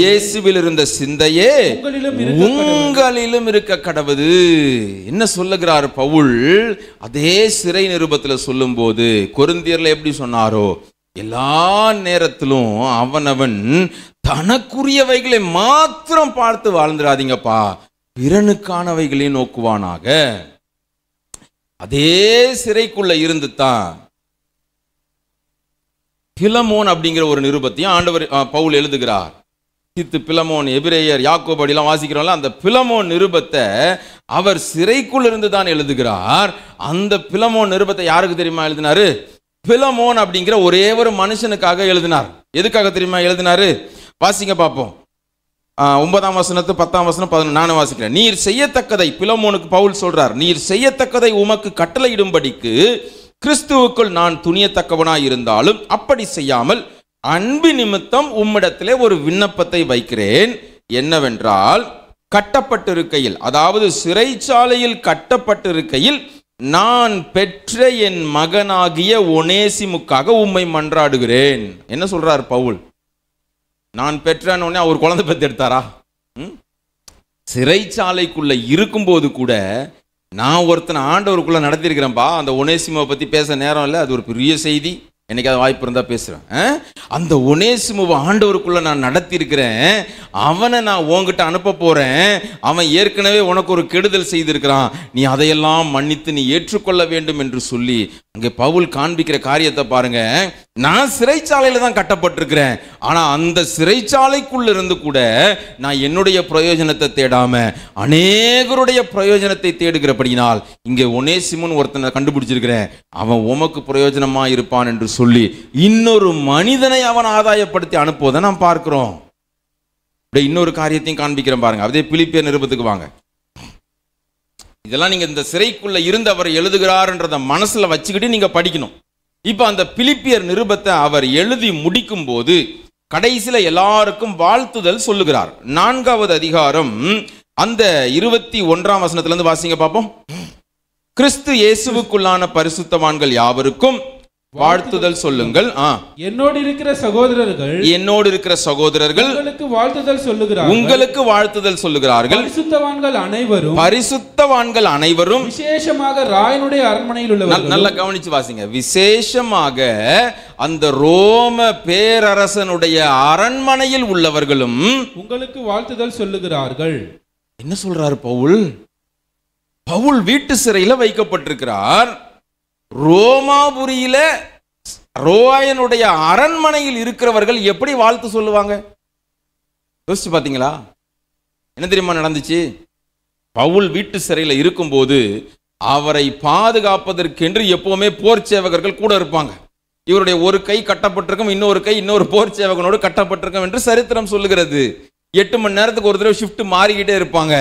[SPEAKER 1] இயேசுவில் இருந்த சிந்தையே உங்களிலும் இருக்க கடவுது என்ன சொல்லுகிறார் பவுல் அதே சிறை நிருபத்தில் சொல்லும் போது கொருந்தியர்ல எப்படி சொன்னாரோ எல்லா நேரத்திலும் அவனவன் தனக்குரியவைகளை மாத்திரம் பார்த்து வாழ்ந்துடாதீங்கப்பா பிறனுக்கானவைகளையும் நோக்குவானாக அதே சிறைக்குள்ள இருந்து தான் பிலமோன் அப்படிங்கிற ஒரு நிருபத்தையும் ஆண்டவர் பவுல் எழுதுகிறார் சித்து பிலமோன் எபிரேயர் யாக்கோப் அப்படிலாம் வாசிக்கிறோம்ல அந்த பிலமோன் நிருபத்தை அவர் சிறைக்குள் இருந்து தான் எழுதுகிறார் அந்த பிலமோன் நிருபத்தை யாருக்கு தெரியுமா எழுதினாரு பிலமோன் அப்படிங்கிற ஒரே ஒரு மனுஷனுக்காக எழுதினார் எதுக்காக தெரியுமா எழுதினாரு வாசிங்க பார்ப்போம் ஒன்பதாம் வசனத்து பத்தாம் வசனம் பதினொன்று நானும் வாசிக்கிறேன் நீர் செய்யத்தக்கதை பிலமோனுக்கு பவுல் சொல்றார் நீர் செய்யத்தக்கதை உமக்கு கட்டளையிடும்படிக்கு கிறிஸ்துவுக்குள் நான் துணியத்தக்கவனாய் இருந்தாலும் அப்படி செய்யாமல் அன்பு நிமித்தம் உம்மிடத்திலே ஒரு விண்ணப்பத்தை வைக்கிறேன் என்னவென்றால் கட்டப்பட்டிருக்கையில் அதாவது சிறைச்சாலையில் கட்டப்பட்டிருக்கையில் நான் பெற்ற என் மகனாகிய ஒனேசிமுக்காக உம்மை மன்றாடுகிறேன் என்ன சொல்றார் பவுல் நான் பெற்றான்னு உடனே அவர் குழந்தை பெற்று எடுத்தாரா சிறைச்சாலைக்குள்ள இருக்கும்போது கூட நான் ஒருத்தனை ஆண்டவருக்குள்ளே நடத்தியிருக்கிறேன்ப்பா அந்த ஒனேசிமாவை பற்றி பேச நேரம் இல்லை அது ஒரு பெரிய செய்தி அது வாய்ப்பு இருந்தால் பேசுகிறேன் அந்த ஒனேசிமுவை ஆண்டவருக்குள்ளே நான் நடத்தியிருக்கிறேன் அவனை நான் உங்ககிட்ட அனுப்ப போகிறேன் அவன் ஏற்கனவே உனக்கு ஒரு கெடுதல் செய்திருக்கிறான் நீ அதையெல்லாம் மன்னித்து நீ ஏற்றுக்கொள்ள வேண்டும் என்று சொல்லி அங்கே பவுல் காண்பிக்கிற காரியத்தை பாருங்கள் நான் சிறைச்சாலையில் தான் கட்டப்பட்டிருக்கிறேன் ஆனால் அந்த சிறைச்சாலைக்குள்ள இருந்து கூட நான் என்னுடைய பிரயோஜனத்தை தேடாம அநேகருடைய பிரயோஜனத்தை தேடுகிறபடியினால் இங்கே ஒனேசிமுன்னு ஒருத்தனை கண்டுபிடிச்சிருக்கிறேன் அவன் உமக்கு பிரயோஜனமாக இருப்பான் என்று சொல்லி இன்னொரு மனிதனை அவன் ஆதாயப்படுத்தி அனுப்புவதை நாம் பார்க்கிறோம் இப்படி இன்னொரு காரியத்தையும் காண்பிக்கிறேன் பாருங்க அதே பிலிப்பிய நிருபத்துக்கு வாங்க இதெல்லாம் நீங்கள் இந்த சிறைக்குள்ள இருந்து அவர் எழுதுகிறாருன்றதை மனசில் வச்சுக்கிட்டு நீங்கள் படிக்கணும் இப்போ அந்த பிலிப்பியர் நிருபத்தை அவர் எழுதி முடிக்கும் போது கடைசியில் எல்லாருக்கும் வாழ்த்துதல் சொல்லுகிறார் நான்காவது அதிகாரம் அந்த இருபத்தி ஒன்றாம் வசனத்திலிருந்து வாசிங்க பார்ப்போம் கிறிஸ்து இயேசுவுக்குள்ளான பரிசுத்தவான்கள் யாவருக்கும் வாழ்த்துதல் சொல்லுங்கள்
[SPEAKER 2] என்னோடு இருக்கிற சகோதரர்கள்
[SPEAKER 1] என்னோடு இருக்கிற சகோதரர்கள்
[SPEAKER 2] உங்களுக்கு வாழ்த்துதல் சொல்லுகிறார் உங்களுக்கு
[SPEAKER 1] வாழ்த்துதல் சொல்லுகிறார்கள் பரிசுத்தவான்கள் அனைவரும் பரிசுத்தவான்கள் அனைவரும்
[SPEAKER 2] விசேஷமாக ராயனுடைய அரண்மனையில் உள்ள நல்லா
[SPEAKER 1] கவனிச்சு வாசிங்க விசேஷமாக அந்த ரோம பேரரசனுடைய அரண்மனையில் உள்ளவர்களும் உங்களுக்கு வாழ்த்துதல் சொல்லுகிறார்கள் என்ன சொல்றாரு பவுல் பவுல் வீட்டு சிறையில் வைக்கப்பட்டிருக்கிறார் ரோமாபுரியில ரோயனுடைய அரண்மனையில் இருக்கிறவர்கள் எப்படி வாழ்த்து சொல்லுவாங்க யோசிச்சு பார்த்தீங்களா என்ன தெரியுமா நடந்துச்சு பவுல் வீட்டு சிறையில் இருக்கும்போது அவரை பாதுகாப்பதற்கென்று எப்பவுமே போர் சேவகர்கள் கூட இருப்பாங்க இவருடைய ஒரு கை கட்டப்பட்டிருக்கும் இன்னொரு கை இன்னொரு போர் சேவகனோடு கட்டப்பட்டிருக்கும் என்று சரித்திரம் சொல்லுகிறது எட்டு மணி நேரத்துக்கு ஒரு தடவை ஷிஃப்ட் மாறிக்கிட்டே இருப்பாங்க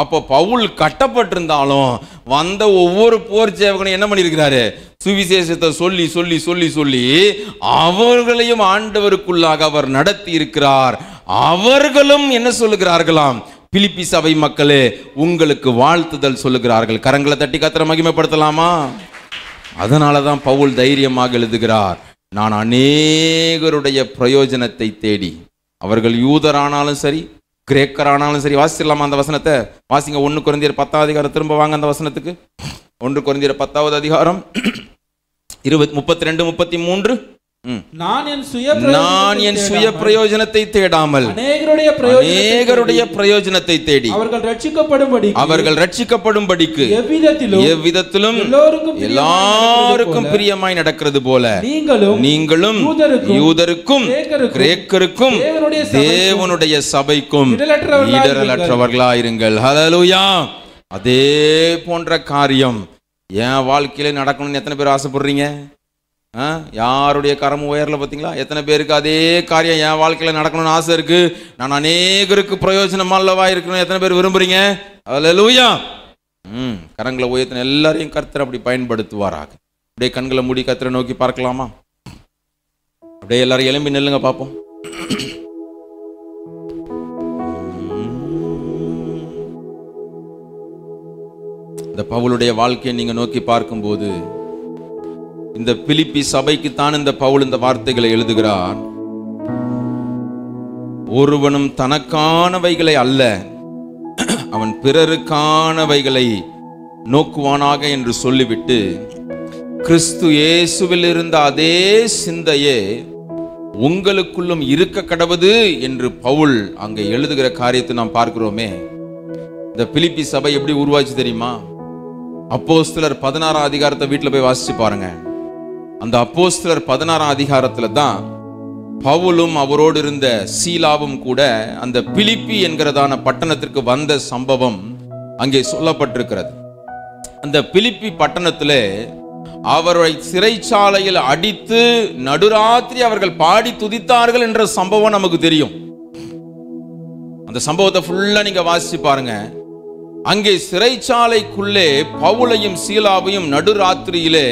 [SPEAKER 1] அப்போ பவுல் கட்டப்பட்டிருந்தாலும் வந்த ஒவ்வொரு போர் சேவகனும் என்ன பண்ணியிருக்கிறாரு சுவிசேஷத்தை சொல்லி சொல்லி சொல்லி சொல்லி அவர்களையும் ஆண்டவருக்குள்ளாக அவர் நடத்தி இருக்கிறார் அவர்களும் என்ன சொல்லுகிறார்களாம் பிலிப்பி சபை மக்களே உங்களுக்கு வாழ்த்துதல் சொல்லுகிறார்கள் கரங்களை தட்டி கத்திர மகிமைப்படுத்தலாமா அதனால தான் பவுல் தைரியமாக எழுதுகிறார் நான் அநேகருடைய பிரயோஜனத்தை தேடி அவர்கள் யூதரானாலும் சரி கிரேக்கரானாலும் சரி வாசிச்சிடலாமா அந்த வசனத்தை வாசிங்க ஒன்று குறைந்தியர் பத்தாவது அதிகாரம் திரும்ப வாங்க அந்த வசனத்துக்கு ஒன்று குறைந்தியர் பத்தாவது அதிகாரம் இருபத் முப்பத்தி ரெண்டு முப்பத்தி மூன்று
[SPEAKER 2] நான் என் சுய
[SPEAKER 1] பிரயோஜனத்தை தேடாமல்
[SPEAKER 2] அநேகருடைய
[SPEAKER 1] பிரயோஜனத்தை தேடி
[SPEAKER 2] அவர்கள் ரட்சிக்கப்படும்படி
[SPEAKER 1] அவர்கள் ரட்சிக்கப்படும்படிக்கு எவ்விதத்திலும் எல்லாருக்கும் பிரியமாய் நடக்கிறது போல நீங்களும் யூதருக்கும் கிரேக்கருக்கும் தேவனுடைய சபைக்கும் இடரலற்றவர்களாயிருங்கள் ஹலோயா அதே போன்ற காரியம் என் வாழ்க்கையில நடக்கணும்னு எத்தனை பேர் ஆசைப்படுறீங்க யாருடைய கரம் உயரல பார்த்தீங்களா எத்தனை பேருக்கு அதே காரியம் என் வாழ்க்கையில் நடக்கணும்னு ஆசை இருக்கு நான் அநேகருக்கு பிரயோஜனமா அல்லவா இருக்கணும் எத்தனை பேர் விரும்புறீங்க அதில் லூயா ம் கரங்களை உயர்த்தின எல்லாரையும் கர்த்தர் அப்படி பயன்படுத்துவாராக அப்படியே கண்களை மூடி கர்த்தரை நோக்கி பார்க்கலாமா அப்படியே எல்லாரும் எலும்பி நில்லுங்க பார்ப்போம் இந்த பவுளுடைய வாழ்க்கையை நீங்கள் நோக்கி பார்க்கும்போது இந்த பிலிப்பி சபைக்குத்தான் இந்த பவுல் இந்த வார்த்தைகளை எழுதுகிறான் ஒருவனும் தனக்கானவைகளை அல்ல அவன் பிறருக்கானவைகளை நோக்குவானாக என்று சொல்லிவிட்டு கிறிஸ்து இயேசுவில் இருந்த அதே சிந்தையே உங்களுக்குள்ளும் இருக்க கடவுது என்று பவுல் அங்கே எழுதுகிற காரியத்தை நாம் பார்க்கிறோமே இந்த பிலிப்பி சபை எப்படி உருவாச்சு தெரியுமா சிலர் பதினாறாம் அதிகாரத்தை வீட்டில் போய் வாசிச்சு பாருங்கள் அந்த அப்போஸ்தலர் பதினாறாம் அதிகாரத்தில் தான் பவுலும் அவரோடு இருந்த சீலாவும் கூட அந்த பிலிப்பி என்கிறதான பட்டணத்திற்கு வந்த சம்பவம் அங்கே சொல்லப்பட்டிருக்கிறது அந்த பிலிப்பி பட்டணத்தில் அவரை சிறைச்சாலையில் அடித்து நடுராத்திரி அவர்கள் பாடி துதித்தார்கள் என்ற சம்பவம் நமக்கு தெரியும் அந்த சம்பவத்தை ஃபுல்லாக நீங்கள் வாசிச்சு பாருங்கள் அங்கே சிறைச்சாலைக்குள்ளே பவுளையும் சீலாவையும் நடுராத்திரியிலே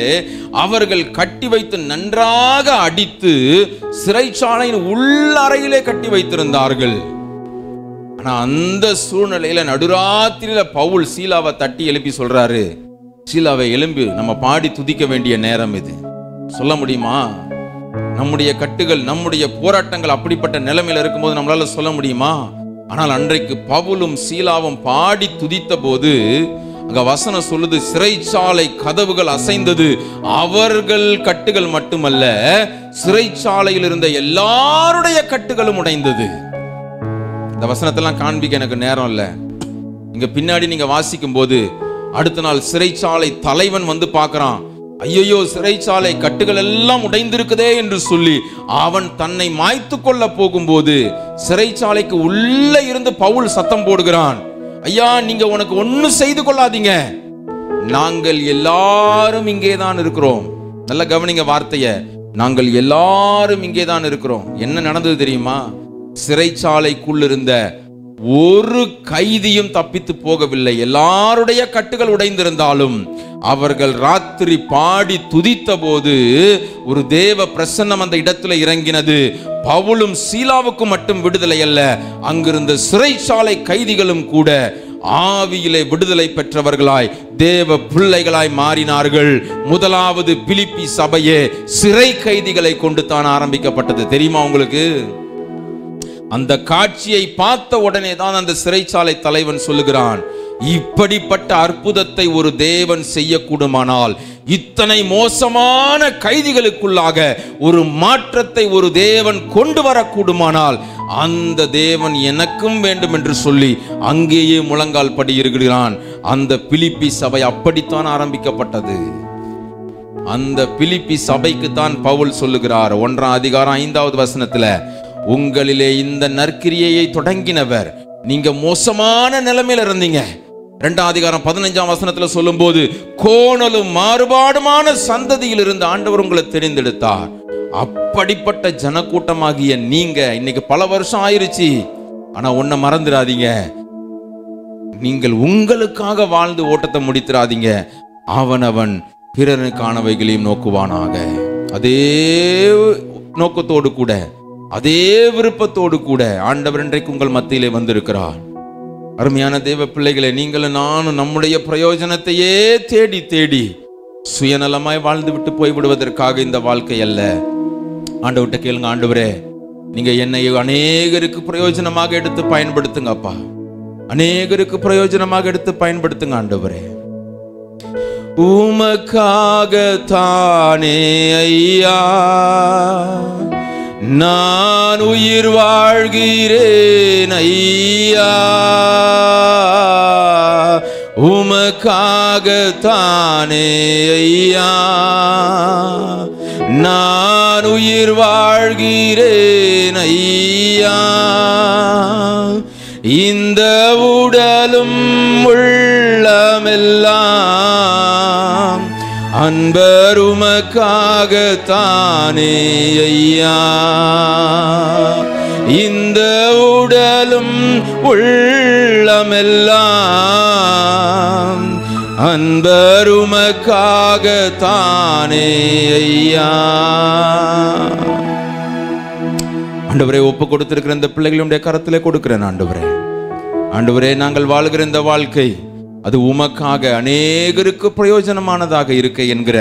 [SPEAKER 1] அவர்கள் கட்டி வைத்து நன்றாக அடித்து சிறைச்சாலையின் உள்ளறையிலே கட்டி வைத்திருந்தார்கள் ஆனா அந்த சூழ்நிலையில நடுராத்திரியில பவுல் சீலாவை தட்டி எழுப்பி சொல்றாரு சீலாவை எழும்பி நம்ம பாடி துதிக்க வேண்டிய நேரம் இது சொல்ல முடியுமா நம்முடைய கட்டுகள் நம்முடைய போராட்டங்கள் அப்படிப்பட்ட நிலைமையில இருக்கும்போது நம்மளால சொல்ல முடியுமா ஆனால் அன்றைக்கு பவுலும் சீலாவும் பாடி துதித்த போது அங்க வசனம் சொல்லுது சிறைச்சாலை கதவுகள் அசைந்தது அவர்கள் கட்டுகள் மட்டுமல்ல சிறைச்சாலையில் இருந்த எல்லாருடைய கட்டுகளும் உடைந்தது இந்த வசனத்தெல்லாம் காண்பிக்க எனக்கு நேரம் இல்லை இங்க பின்னாடி நீங்க வாசிக்கும் போது அடுத்த நாள் சிறைச்சாலை தலைவன் வந்து பார்க்குறான் ஐயையோ சிறைச்சாலை கட்டுகள் எல்லாம் உடைந்திருக்குதே என்று சொல்லி அவன் தன்னை மாய்த்து கொள்ள போகும்போது சிறைச்சாலைக்கு உள்ளே இருந்து பவுல் சத்தம் போடுகிறான் ஐயா நீங்க உனக்கு ஒன்னும் செய்து கொள்ளாதீங்க நாங்கள் எல்லாரும் இங்கேதான் இருக்கிறோம் நல்ல கவனிங்க வார்த்தைய நாங்கள் எல்லாரும் இங்கேதான் இருக்கிறோம் என்ன நடந்தது தெரியுமா சிறைச்சாலைக்குள் இருந்த ஒரு கைதியும் தப்பித்து போகவில்லை எல்லாருடைய கட்டுகள் உடைந்திருந்தாலும் அவர்கள் ராத்திரி பாடி துதித்த போது ஒரு தேவ பிரசன்னம் அந்த இடத்துல இறங்கினது பவுலும் சீலாவுக்கு மட்டும் விடுதலை அல்ல அங்கிருந்த சிறைச்சாலை கைதிகளும் கூட ஆவியிலே விடுதலை பெற்றவர்களாய் தேவ பிள்ளைகளாய் மாறினார்கள் முதலாவது பிலிப்பி சபையே சிறை கைதிகளை கொண்டு தான் ஆரம்பிக்கப்பட்டது தெரியுமா உங்களுக்கு அந்த காட்சியை பார்த்த உடனே தான் அந்த சிறைச்சாலை தலைவன் சொல்லுகிறான் இப்படிப்பட்ட அற்புதத்தை ஒரு தேவன் செய்யக்கூடுமானால் இத்தனை மோசமான கைதிகளுக்குள்ளாக ஒரு மாற்றத்தை ஒரு தேவன் கொண்டு வரக்கூடுமானால் அந்த தேவன் எனக்கும் வேண்டும் என்று சொல்லி அங்கேயே முழங்கால் படியிருக்கிறான் இருக்கிறான் அந்த பிலிப்பி சபை அப்படித்தான் ஆரம்பிக்கப்பட்டது அந்த பிலிப்பி சபைக்கு தான் பவுல் சொல்லுகிறார் ஒன்றாம் அதிகாரம் ஐந்தாவது வசனத்துல உங்களிலே இந்த நற்கிரியையை தொடங்கினவர் நீங்க மோசமான நிலைமையில இருந்தீங்க ரெண்டாம் அதிகாரம் பதினஞ்சாம் வசனத்தில் சொல்லும் போது கோணலும் மாறுபாடுமான சந்ததியில் இருந்து ஆண்டவர் உங்களை தெரிந்தெடுத்தார் அப்படிப்பட்ட ஜனக்கூட்டமாகிய நீங்க இன்னைக்கு பல வருஷம் ஆயிருச்சு ஆனா ஒன்ன மறந்துடாதீங்க நீங்கள் உங்களுக்காக வாழ்ந்து ஓட்டத்தை முடித்திராதீங்க அவன் அவன் பிறனுக்கானவைகளையும் நோக்குவானாக அதே நோக்கத்தோடு கூட அதே விருப்பத்தோடு கூட ஆண்டவர் இன்றைக்கு உங்கள் மத்தியிலே வந்திருக்கிறார் அருமையான தெய்வ பிள்ளைகளை நீங்களும் நானும் நம்முடைய பிரயோஜனத்தையே தேடி தேடி சுயநலமாய் வாழ்ந்து விட்டு போய்விடுவதற்காக இந்த வாழ்க்கை அல்ல ஆண்டவர்கிட்ட கேளுங்க ஆண்டவரே நீங்க என்னை அநேகருக்கு பிரயோஜனமாக எடுத்து பயன்படுத்துங்க அப்பா அநேகருக்கு பிரயோஜனமாக எடுத்து பயன்படுத்துங்க ஆண்டவரே உமக்காக தானே ஐயா நான் உயிர் வாழ்கிறேன் ஐயா உமக்காகத்தானே ஐயா நான் உயிர் வாழ்கிறேன் ஐயா இந்த உடலும் உள்ள அன்பர் உமக்காக தானே ஐயா இந்த உடலும் உள்ளமெல்லாம் அன்பர் உமக்காக தானே ஐயா ஆண்டவரே ஒப்பு கொடுத்திருக்கிற இந்த பிள்ளைகளுடைய கரத்திலே கொடுக்கிறேன் ஆண்டவரே ஆண்டவரே நாங்கள் வாழ்கிற இந்த வாழ்க்கை அது உமக்காக அநேகருக்கு பிரயோஜனமானதாக இருக்க என்கிற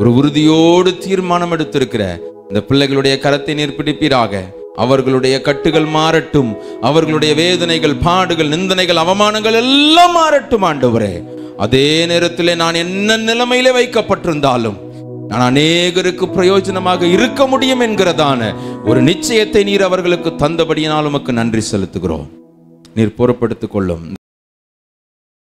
[SPEAKER 1] ஒரு உறுதியோடு தீர்மானம் எடுத்திருக்கிற இந்த பிள்ளைகளுடைய கரத்தை நீர் பிடிப்பீராக அவர்களுடைய கட்டுகள் மாறட்டும் அவர்களுடைய வேதனைகள் பாடுகள் நிந்தனைகள் அவமானங்கள் எல்லாம் மாறட்டும் ஆண்டவரே அதே நேரத்தில் நான் என்ன நிலைமையில வைக்கப்பட்டிருந்தாலும் நான் அநேகருக்கு பிரயோஜனமாக இருக்க முடியும் என்கிறதான ஒரு நிச்சயத்தை நீர் அவர்களுக்கு தந்தபடியினால் உமக்கு நன்றி செலுத்துகிறோம் நீர் பொறுப்படுத்திக் கொள்ளும்